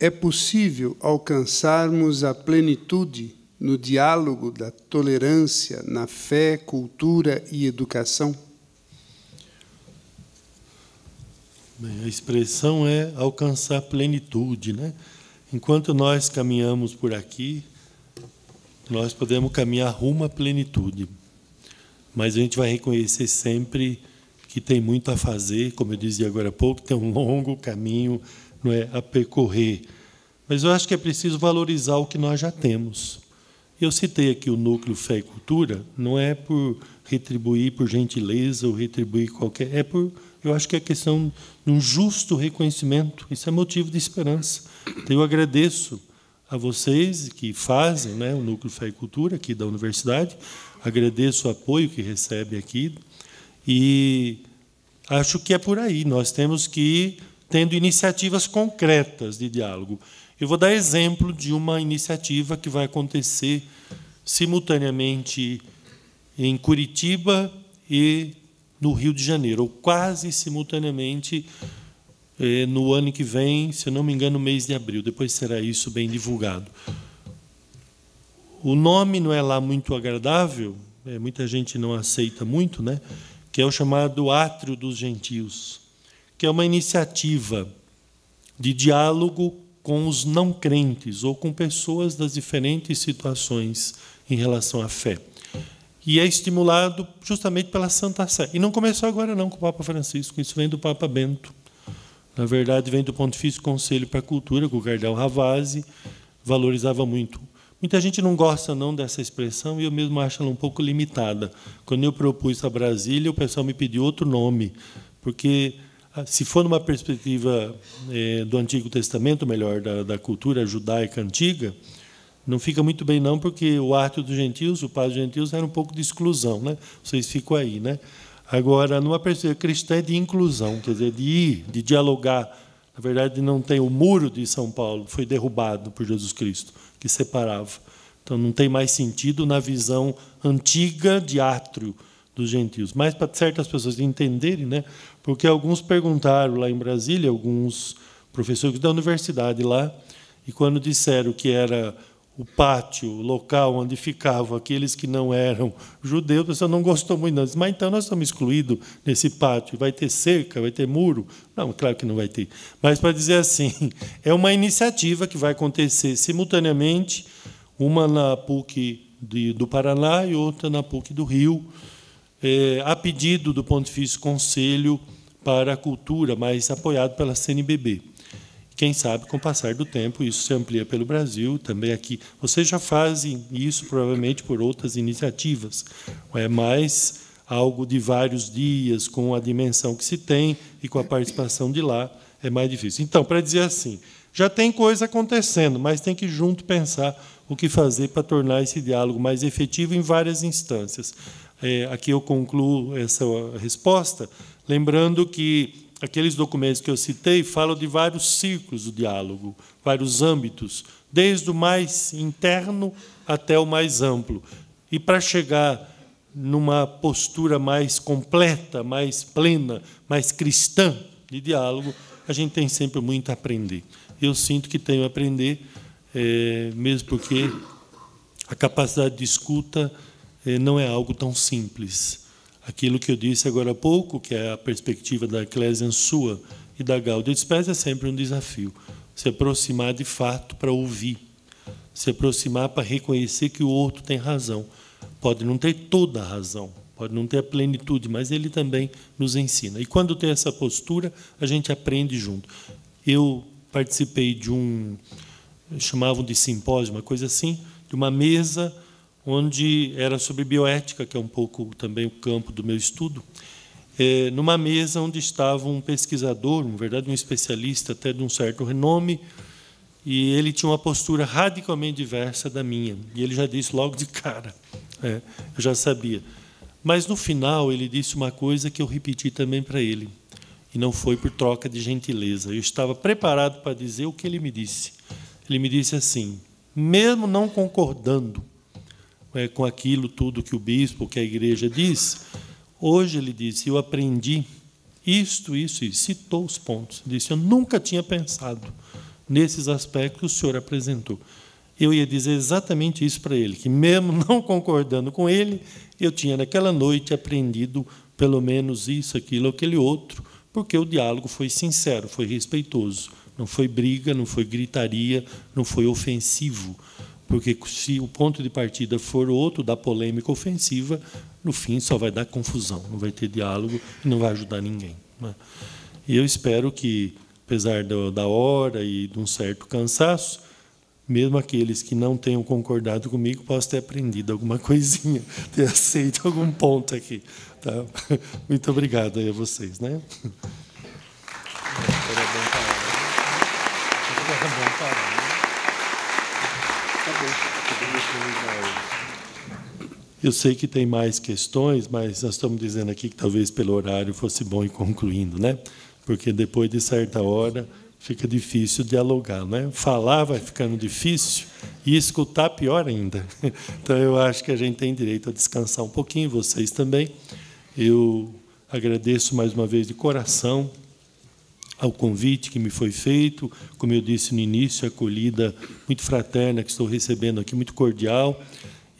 [SPEAKER 5] é possível alcançarmos a plenitude no diálogo da tolerância na fé, cultura e educação?
[SPEAKER 6] Bem, né? a expressão é alcançar plenitude, né? Enquanto nós caminhamos por aqui, nós podemos caminhar rumo à plenitude. Mas a gente vai reconhecer sempre que tem muito a fazer, como eu dizia agora há pouco, tem um longo caminho não é, a percorrer. Mas eu acho que é preciso valorizar o que nós já temos. Eu citei aqui o núcleo fé e cultura, não é por retribuir por gentileza ou retribuir qualquer, é por eu acho que é questão de um justo reconhecimento. Isso é motivo de esperança. Então, eu agradeço a vocês que fazem né, o Núcleo Fé e Cultura aqui da universidade. Agradeço o apoio que recebe aqui. E acho que é por aí. Nós temos que ir tendo iniciativas concretas de diálogo. Eu vou dar exemplo de uma iniciativa que vai acontecer simultaneamente em Curitiba e no Rio de Janeiro, ou quase simultaneamente eh, no ano que vem, se não me engano, mês de abril. Depois será isso bem divulgado. O nome não é lá muito agradável, eh, muita gente não aceita muito, né? que é o chamado Átrio dos Gentios, que é uma iniciativa de diálogo com os não crentes ou com pessoas das diferentes situações em relação à fé e é estimulado justamente pela Santa Sé. E não começou agora não com o Papa Francisco, isso vem do Papa Bento. Na verdade, vem do Pontifício Conselho para a Cultura, que o Cardinal Ravazzi valorizava muito. Muita gente não gosta não dessa expressão e eu mesmo acho ela um pouco limitada. Quando eu propus a Brasília, o pessoal me pediu outro nome, porque ah, se for numa perspectiva é, do Antigo Testamento, melhor da, da cultura judaica antiga, não fica muito bem, não, porque o arte dos gentios, o padre dos gentios, era um pouco de exclusão. Né? Vocês ficam aí. Né? Agora, numa perspectiva cristã, é de inclusão, quer dizer, de ir, de dialogar. Na verdade, não tem o muro de São Paulo, foi derrubado por Jesus Cristo, que separava. Então, não tem mais sentido na visão antiga de átrio dos gentios. Mas, para certas pessoas entenderem, né? porque alguns perguntaram lá em Brasília, alguns professores da universidade lá, e quando disseram que era o pátio, o local onde ficavam aqueles que não eram judeus, a pessoa não gostou muito, não. Disse, mas então nós estamos excluídos nesse pátio, vai ter cerca, vai ter muro? Não, claro que não vai ter. Mas para dizer assim, <laughs> é uma iniciativa que vai acontecer simultaneamente, uma na PUC de, do Paraná e outra na PUC do Rio, é, a pedido do Pontifício Conselho para a Cultura, mas apoiado pela CNBB. Quem sabe, com o passar do tempo, isso se amplia pelo Brasil, também aqui. Vocês já fazem isso, provavelmente, por outras iniciativas, é mais algo de vários dias, com a dimensão que se tem e com a participação de lá, é mais difícil. Então, para dizer assim, já tem coisa acontecendo, mas tem que junto pensar o que fazer para tornar esse diálogo mais efetivo em várias instâncias. É, aqui eu concluo essa resposta, lembrando que Aqueles documentos que eu citei falam de vários círculos do diálogo, vários âmbitos, desde o mais interno até o mais amplo. E para chegar numa postura mais completa, mais plena, mais cristã de diálogo, a gente tem sempre muito a aprender. Eu sinto que tenho a aprender, é, mesmo porque a capacidade de escuta é, não é algo tão simples aquilo que eu disse agora há pouco, que é a perspectiva da Eclésia sua e da Gaudia Spes, é sempre um desafio. Se aproximar de fato para ouvir, se aproximar para reconhecer que o outro tem razão. Pode não ter toda a razão, pode não ter a plenitude, mas ele também nos ensina. E quando tem essa postura, a gente aprende junto. Eu participei de um, chamavam de simpósio, uma coisa assim, de uma mesa onde era sobre bioética, que é um pouco também o campo do meu estudo, é, numa mesa onde estava um pesquisador, na verdade um especialista até de um certo renome, e ele tinha uma postura radicalmente diversa da minha. E ele já disse logo de cara, é, eu já sabia. Mas no final ele disse uma coisa que eu repeti também para ele, e não foi por troca de gentileza. Eu estava preparado para dizer o que ele me disse. Ele me disse assim: mesmo não concordando é, com aquilo tudo que o bispo, que a igreja diz. Hoje ele disse: Eu aprendi isto, isso, e citou os pontos. Disse: Eu nunca tinha pensado nesses aspectos que o senhor apresentou. Eu ia dizer exatamente isso para ele, que mesmo <laughs> não concordando com ele, eu tinha naquela noite aprendido pelo menos isso, aquilo, aquele outro, porque o diálogo foi sincero, foi respeitoso, não foi briga, não foi gritaria, não foi ofensivo. Porque se o ponto de partida for outro da polêmica ofensiva, no fim só vai dar confusão, não vai ter diálogo e não vai ajudar ninguém. Né? E eu espero que, apesar da hora e de um certo cansaço, mesmo aqueles que não tenham concordado comigo possam ter aprendido alguma <laughs> coisinha, ter aceito algum ponto aqui. Tá? <laughs> Muito obrigado aí a vocês. Né? Parabéns. Eu sei que tem mais questões, mas nós estamos dizendo aqui que talvez pelo horário fosse bom ir concluindo, né? Porque depois de certa hora fica difícil dialogar, né? Falar vai ficando difícil e escutar pior ainda. <laughs> Então eu acho que a gente tem direito a descansar um pouquinho, vocês também. Eu agradeço mais uma vez de coração ao convite que me foi feito, como eu disse no início, a acolhida muito fraterna que estou recebendo aqui, muito cordial,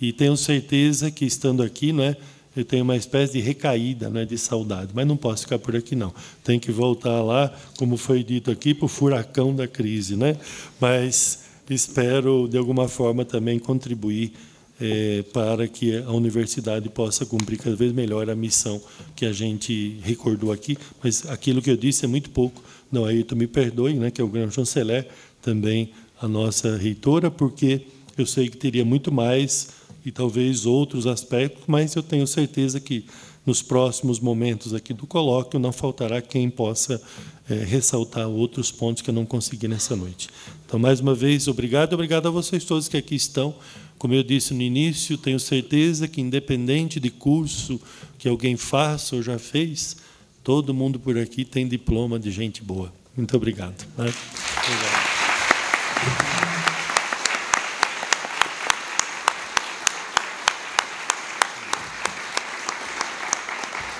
[SPEAKER 6] e tenho certeza que estando aqui, não é, eu tenho uma espécie de recaída, não é, de saudade, mas não posso ficar por aqui não. Tenho que voltar lá, como foi dito aqui, para o furacão da crise, né? Mas espero de alguma forma também contribuir é, para que a universidade possa cumprir cada vez melhor a missão que a gente recordou aqui, mas aquilo que eu disse é muito pouco não, aí tu me perdoe, né, que é o grande chanceler, também a nossa reitora, porque eu sei que teria muito mais e talvez outros aspectos, mas eu tenho certeza que nos próximos momentos aqui do colóquio não faltará quem possa é, ressaltar outros pontos que eu não consegui nessa noite. Então, mais uma vez, obrigado, obrigado a vocês todos que aqui estão. Como eu disse no início, tenho certeza que, independente de curso que alguém faça ou já fez, Todo mundo por aqui tem diploma de gente boa. Muito obrigado. Né?
[SPEAKER 7] obrigado.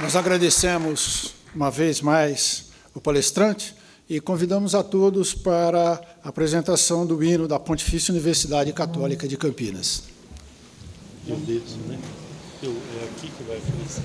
[SPEAKER 2] Nós agradecemos uma vez mais o palestrante e convidamos a todos para a apresentação do hino da Pontifícia Universidade Católica de Campinas. Meu dedo, né?
[SPEAKER 6] Eu, é aqui que vai acontecer.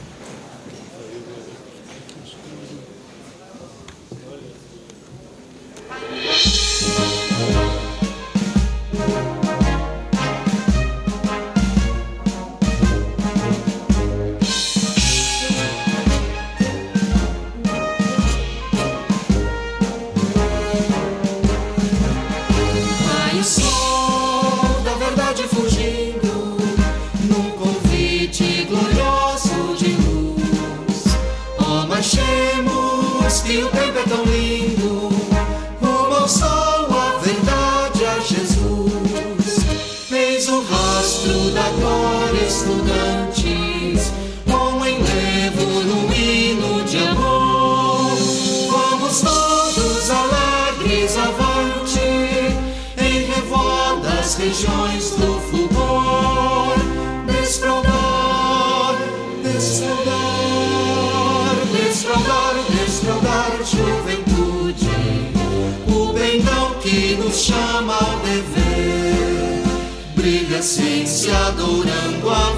[SPEAKER 7] essência adorando a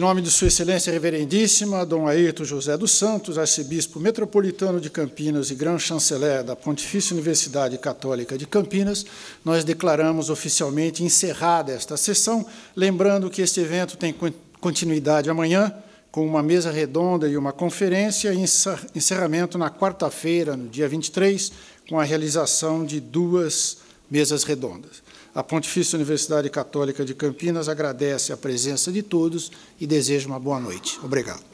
[SPEAKER 2] nome de Sua Excelência Reverendíssima, Dom Ayrton José dos Santos, arcebispo metropolitano de Campinas e grão-chanceler da Pontifícia Universidade Católica de Campinas, nós declaramos oficialmente encerrada esta sessão, lembrando que este evento tem continuidade amanhã, com uma mesa redonda e uma conferência, e encerramento na quarta-feira, no dia 23, com a realização de duas mesas redondas. A Pontifícia Universidade Católica de Campinas agradece a presença de todos e deseja uma boa noite. Obrigado.